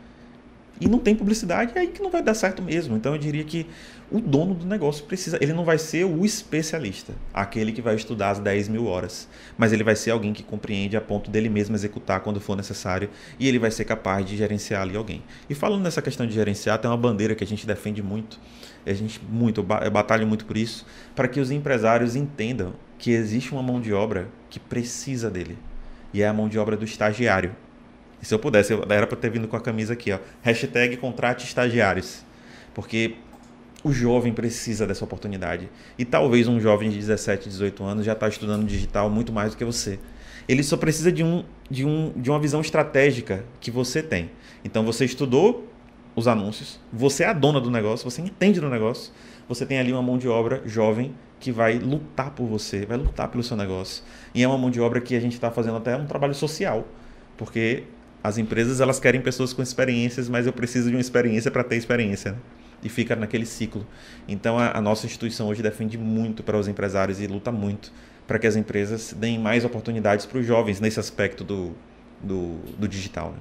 e não tem publicidade, é aí que não vai dar certo mesmo. Então eu diria que o dono do negócio precisa, ele não vai ser o especialista, aquele que vai estudar as 10 mil horas, mas ele vai ser alguém que compreende a ponto dele mesmo executar quando for necessário e ele vai ser capaz de gerenciar ali alguém. E falando nessa questão de gerenciar, tem uma bandeira que a gente defende muito, a gente muito, eu batalho muito por isso, para que os empresários entendam que existe uma mão de obra que precisa dele e é a mão de obra do estagiário. E se eu pudesse, eu, era para ter vindo com a camisa aqui, ó. Hashtag contrate estagiários. Porque o jovem precisa dessa oportunidade. E talvez um jovem de 17, 18 anos já está estudando digital muito mais do que você. Ele só precisa de, um, de, um, de uma visão estratégica que você tem. Então você estudou os anúncios, você é a dona do negócio, você entende do negócio, você tem ali uma mão de obra jovem que vai lutar por você, vai lutar pelo seu negócio. E é uma mão de obra que a gente está fazendo até um trabalho social, porque as empresas elas querem pessoas com experiências, mas eu preciso de uma experiência para ter experiência. Né? E fica naquele ciclo. Então a, a nossa instituição hoje defende muito para os empresários e luta muito para que as empresas deem mais oportunidades para os jovens nesse aspecto do, do, do digital. Né?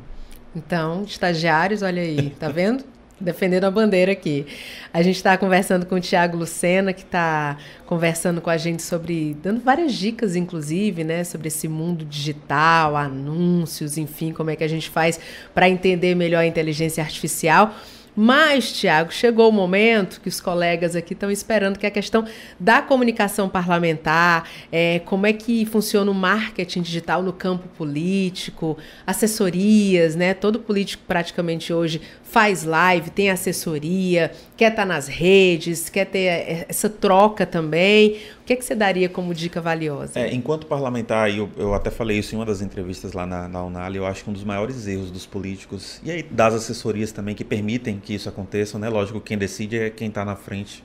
Então, estagiários, olha aí, tá vendo? defendendo a bandeira aqui. A gente está conversando com o Tiago Lucena, que está conversando com a gente sobre, dando várias dicas, inclusive, né, sobre esse mundo digital, anúncios, enfim, como é que a gente faz para entender melhor a inteligência artificial. Mas, Tiago, chegou o momento que os colegas aqui estão esperando, que é a questão da comunicação parlamentar, é, como é que funciona o marketing digital no campo político, assessorias, né? Todo político praticamente hoje faz live, tem assessoria, quer estar tá nas redes, quer ter eh, essa troca também. O que, é que você daria como dica valiosa? É, enquanto parlamentar, eu, eu até falei isso em uma das entrevistas lá na, na Unali, eu acho que um dos maiores erros dos políticos e aí das assessorias também que permitem que isso aconteça, né? Lógico, quem decide é quem está na frente,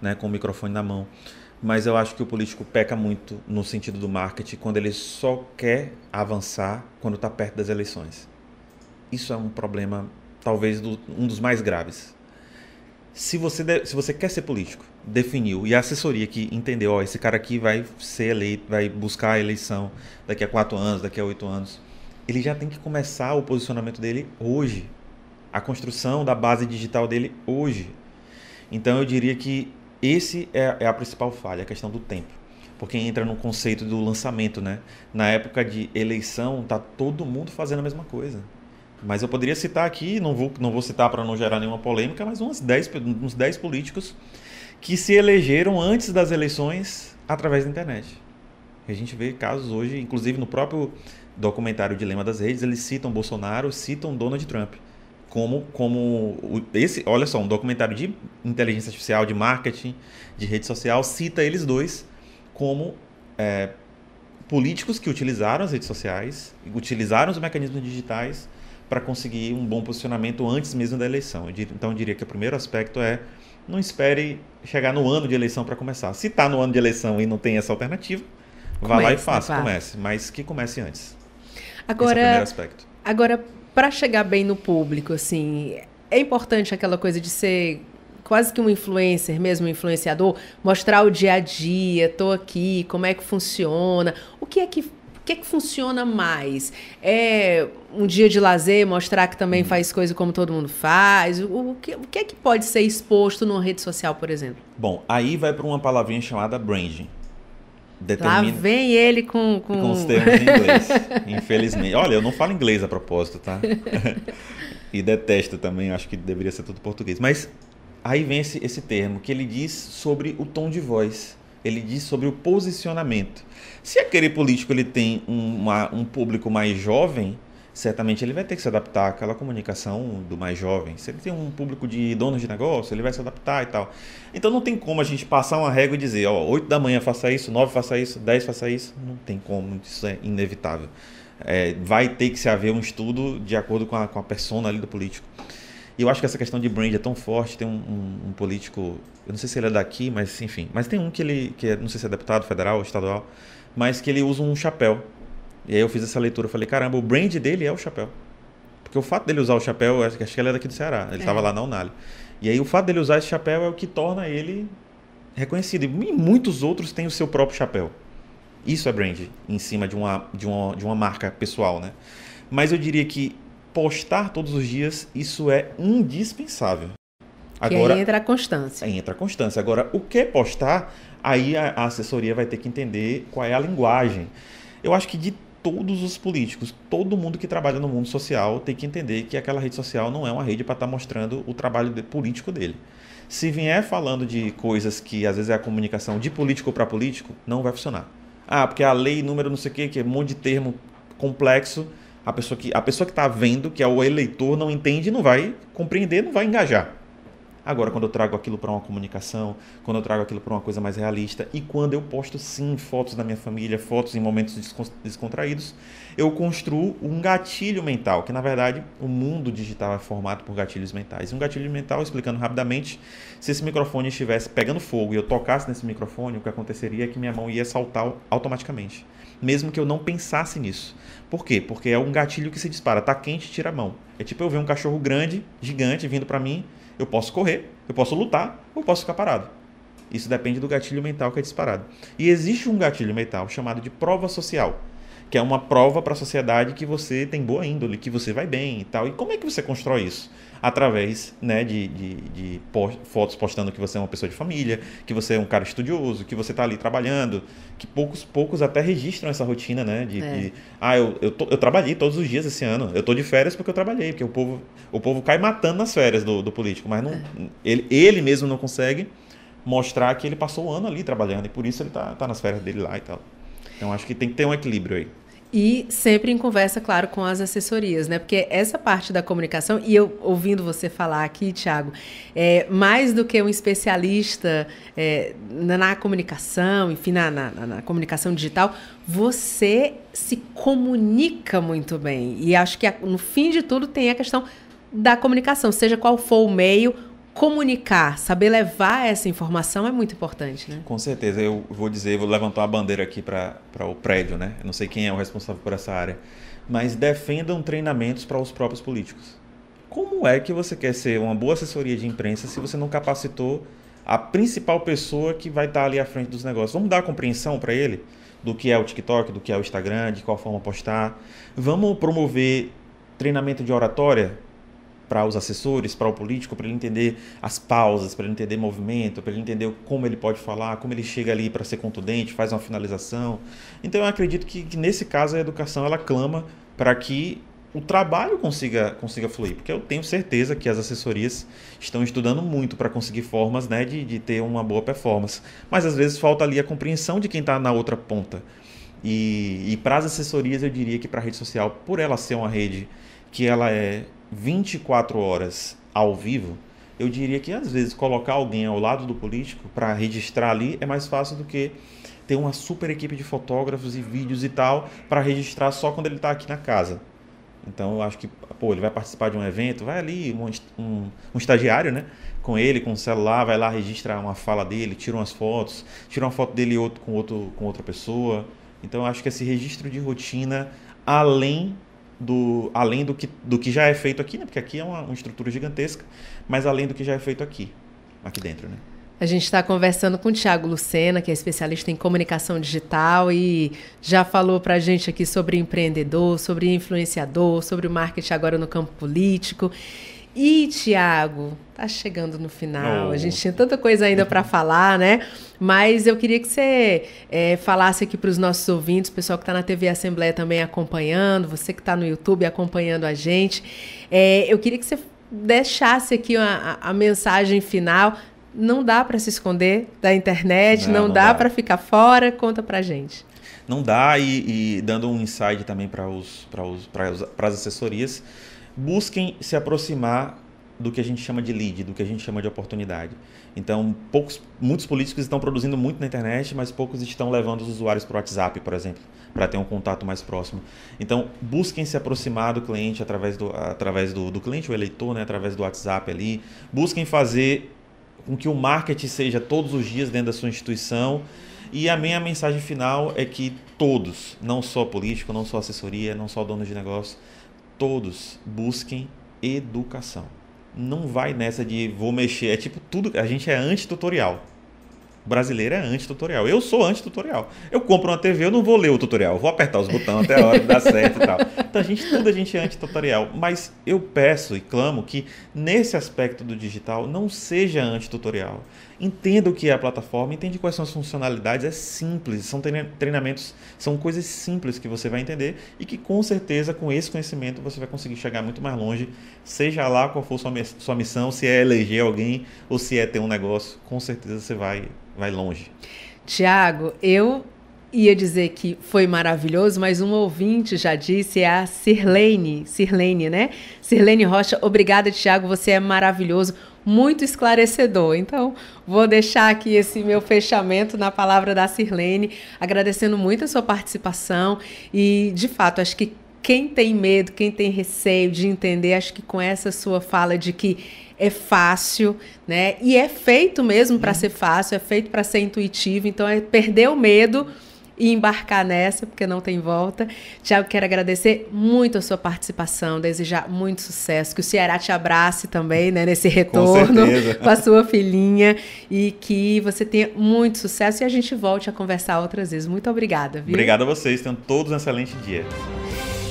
né, com o microfone na mão. Mas eu acho que o político peca muito no sentido do marketing quando ele só quer avançar quando está perto das eleições. Isso é um problema talvez do, um dos mais graves. Se você, de, se você quer ser político, definiu, e a assessoria que entendeu, ó, esse cara aqui vai ser eleito, vai buscar a eleição daqui a quatro anos, daqui a oito anos, ele já tem que começar o posicionamento dele hoje, a construção da base digital dele hoje. Então eu diria que esse é, é a principal falha, a questão do tempo porque entra no conceito do lançamento, né? Na época de eleição, tá todo mundo fazendo a mesma coisa. Mas eu poderia citar aqui, não vou, não vou citar para não gerar nenhuma polêmica, mas umas 10, uns 10 políticos que se elegeram antes das eleições através da internet. A gente vê casos hoje, inclusive no próprio documentário Dilema das Redes, eles citam Bolsonaro, citam Donald Trump. Como, como esse, olha só, um documentário de inteligência artificial, de marketing, de rede social, cita eles dois como é, políticos que utilizaram as redes sociais, utilizaram os mecanismos digitais para conseguir um bom posicionamento antes mesmo da eleição. Então eu diria que o primeiro aspecto é não espere chegar no ano de eleição para começar. Se está no ano de eleição e não tem essa alternativa, comece, vá lá e faça, comece, mas que comece antes. Agora, Esse é o primeiro aspecto. agora para chegar bem no público, assim, é importante aquela coisa de ser quase que um influencer mesmo, um influenciador, mostrar o dia a dia, tô aqui, como é que funciona, o que é que que é que funciona mais? É um dia de lazer, mostrar que também uhum. faz coisa como todo mundo faz? O que, o que é que pode ser exposto numa rede social, por exemplo? Bom, aí vai para uma palavrinha chamada branding. Determina... Lá vem ele com, com... com os termos em inglês, infelizmente. Olha, eu não falo inglês a propósito, tá? e detesto também, acho que deveria ser tudo português. Mas aí vem esse, esse termo que ele diz sobre o tom de voz ele diz sobre o posicionamento. Se aquele político ele tem uma, um público mais jovem, certamente ele vai ter que se adaptar àquela comunicação do mais jovem. Se ele tem um público de donos de negócio, ele vai se adaptar e tal. Então não tem como a gente passar uma régua e dizer, ó, 8 da manhã faça isso, 9 faça isso, 10 faça isso. Não tem como, isso é inevitável. É, vai ter que se haver um estudo de acordo com a, com a persona ali do político. E eu acho que essa questão de brand é tão forte. Tem um, um, um, político, eu não sei se ele é daqui, mas enfim. Mas tem um que ele, que é, não sei se é deputado federal ou estadual, mas que ele usa um chapéu. E aí eu fiz essa leitura e falei: caramba, o brand dele é o chapéu. Porque o fato dele usar o chapéu, acho que ele é daqui do Ceará, ele estava é. lá na Unali. E aí o fato dele usar esse chapéu é o que torna ele reconhecido. E muitos outros têm o seu próprio chapéu. Isso é brand, em cima de uma, de uma, de uma marca pessoal, né? Mas eu diria que postar todos os dias, isso é indispensável. Agora, entra a constância. entra a constância. Agora, o que postar, aí a, a assessoria vai ter que entender qual é a linguagem. Eu acho que de todos os políticos, todo mundo que trabalha no mundo social tem que entender que aquela rede social não é uma rede para estar tá mostrando o trabalho de, político dele. Se vier falando de coisas que às vezes é a comunicação de político para político, não vai funcionar. Ah, porque a lei número não sei o quê, que é um monte de termo complexo, a pessoa que a pessoa que está vendo, que é o eleitor, não entende, não vai compreender, não vai engajar. Agora, quando eu trago aquilo para uma comunicação, quando eu trago aquilo para uma coisa mais realista e quando eu posto sim fotos da minha família, fotos em momentos descontraídos, eu construo um gatilho mental, que na verdade o mundo digital é formado por gatilhos mentais. Um gatilho mental, explicando rapidamente, se esse microfone estivesse pegando fogo e eu tocasse nesse microfone, o que aconteceria é que minha mão ia saltar automaticamente, mesmo que eu não pensasse nisso. Por quê? Porque é um gatilho que se dispara. Tá quente, tira a mão. É tipo eu ver um cachorro grande, gigante, vindo para mim. Eu posso correr, eu posso lutar, ou posso ficar parado. Isso depende do gatilho mental que é disparado. E existe um gatilho mental chamado de prova social que é uma prova para a sociedade que você tem boa índole, que você vai bem e tal. E como é que você constrói isso? Através né, de, de, de post, fotos postando que você é uma pessoa de família, que você é um cara estudioso, que você está ali trabalhando, que poucos poucos até registram essa rotina, né? De, é. de ah, eu, eu, tô, eu, trabalhei todos os dias esse ano, eu tô de férias porque eu trabalhei, porque o povo, o povo cai matando nas férias do, do político, mas não, é. ele, ele mesmo não consegue mostrar que ele passou o um ano ali trabalhando e por isso ele tá, tá nas férias dele lá e tal. Então acho que tem que ter um equilíbrio aí. E sempre em conversa, claro, com as assessorias, né? Porque essa parte da comunicação, e eu ouvindo você falar aqui, Thiago, é, mais do que um especialista é, na, na, comunicação, enfim, na, na, na, comunicação digital, você se comunica muito bem. E acho que a, no fim de tudo tem a questão da comunicação, seja qual for o meio, comunicar, saber levar essa informação é muito importante, né? Com certeza. Eu vou dizer, vou levantar uma bandeira aqui para o prédio, né? Eu não sei quem é o responsável por essa área, mas defendam treinamentos para os próprios políticos. Como é que você quer ser uma boa assessoria de imprensa se você não capacitou a principal pessoa que vai estar tá ali à frente dos negócios? Vamos dar a compreensão para ele do que é o TikTok, do que é o Instagram, de qual forma postar. Vamos promover treinamento de oratória para os assessores, para o político, para ele entender as pausas, para ele entender movimento, para ele entender como ele pode falar, como ele chega ali para ser contundente, faz uma finalização. Então eu acredito que, que nesse caso a educação ela clama para que o trabalho consiga, consiga fluir, porque eu tenho certeza que as assessorias estão estudando muito para conseguir formas né, de, de ter uma boa performance, mas às vezes falta ali a compreensão de quem está na outra ponta. E, e para as assessorias, eu diria que para a rede social, por ela ser uma rede que ela é 24 horas ao vivo, eu diria que às vezes colocar alguém ao lado do político para registrar ali é mais fácil do que ter uma super equipe de fotógrafos e vídeos e tal para registrar só quando ele está aqui na casa. Então eu acho que, pô, ele vai participar de um evento, vai ali um, um, um, estagiário, né? Com ele, com o celular, vai lá registrar uma fala dele, tira umas fotos, tira uma foto dele outro, com, outro, com outra pessoa. Então eu acho que esse registro de rotina, além do além do que, do que já é feito aqui, né? Porque aqui é uma, uma estrutura gigantesca, mas além do que já é feito aqui, aqui dentro, né? A gente está conversando com o Tiago Lucena, que é especialista em comunicação digital e já falou para a gente aqui sobre empreendedor, sobre influenciador, sobre o marketing agora no campo político. E, Tiago, tá chegando no final. A gente tinha tanta coisa ainda para falar, né? Mas eu queria que você é, falasse aqui para os nossos ouvintes, o pessoal que está na TV Assembleia também acompanhando, você que está no YouTube acompanhando a gente. É, eu queria que você deixasse aqui a, a mensagem final. Não dá para se esconder da internet, não, não, não dá, dá. para ficar fora. Conta para gente não dá e, e, dando um insight também para os, para as assessorias busquem se aproximar do que a gente chama de lead, do que a gente chama de oportunidade. Então, poucos, muitos políticos estão produzindo muito na internet, mas poucos estão levando os usuários para o WhatsApp, por exemplo, para ter um contato mais próximo. Então, busquem se aproximar do cliente através do, através do, do cliente, o eleitor, né, através do WhatsApp ali. Busquem fazer com que o marketing seja todos os dias dentro da sua instituição. E a minha mensagem final é que todos, não só político, não só assessoria, não só dono de negócio, todos busquem educação. Não vai nessa de vou mexer, é tipo tudo, a gente é anti-tutorial. Brasileiro é anti-tutorial. Eu sou anti-tutorial. Eu compro uma TV, eu não vou ler o tutorial, vou apertar os botões até a hora dar certo e tal. Então a gente tudo a gente é anti-tutorial, mas eu peço e clamo que nesse aspecto do digital não seja anti-tutorial. Entenda o que é a plataforma, entende quais são as funcionalidades, é simples, são treinamentos, são coisas simples que você vai entender e que com certeza com esse conhecimento você vai conseguir chegar muito mais longe, seja lá qual for sua, sua missão, se é eleger alguém ou se é ter um negócio, com certeza você vai, vai longe. Tiago, eu ia dizer que foi maravilhoso, mas um ouvinte já disse, é a Sirlene, Sirlene, né? Sirlene Rocha, obrigada, Tiago, você é maravilhoso muito esclarecedor. Então, vou deixar aqui esse meu fechamento na palavra da Sirlene, agradecendo muito a sua participação e, de fato, acho que quem tem medo, quem tem receio de entender, acho que com essa sua fala de que é fácil, né? E é feito mesmo para uhum. ser fácil, é feito para ser intuitivo, então é perder o medo e embarcar nessa, porque não tem volta. Tiago, quero agradecer muito a sua participação, desejar muito sucesso, que o Ceará te abrace também, né, nesse retorno com, com a sua filhinha e que você tenha muito sucesso e a gente volte a conversar outras vezes. Muito obrigada, viu? Obrigado a vocês, tenham todos um excelente dia.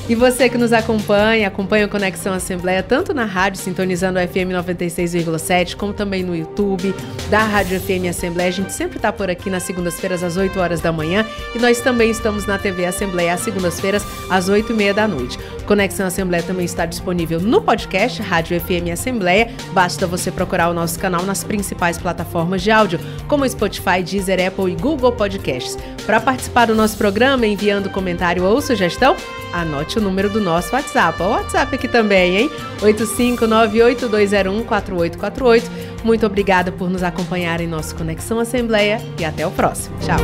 E você que nos acompanha, acompanha o Conexão Assembleia tanto na rádio, sintonizando o FM 96,7, como também no YouTube da Rádio FM Assembleia. A gente sempre está por aqui nas segundas-feiras às 8 horas da manhã e nós também estamos na TV Assembleia às segundas-feiras às 8 e meia da noite. Conexão Assembleia também está disponível no podcast Rádio FM Assembleia. Basta você procurar o nosso canal nas principais plataformas de áudio, como Spotify, Deezer, Apple e Google Podcasts. Para participar do nosso programa, enviando comentário ou sugestão, anote o número do nosso WhatsApp. O WhatsApp aqui também, hein? 85982014848. Muito obrigada por nos acompanhar em nosso Conexão Assembleia e até o próximo. Tchau.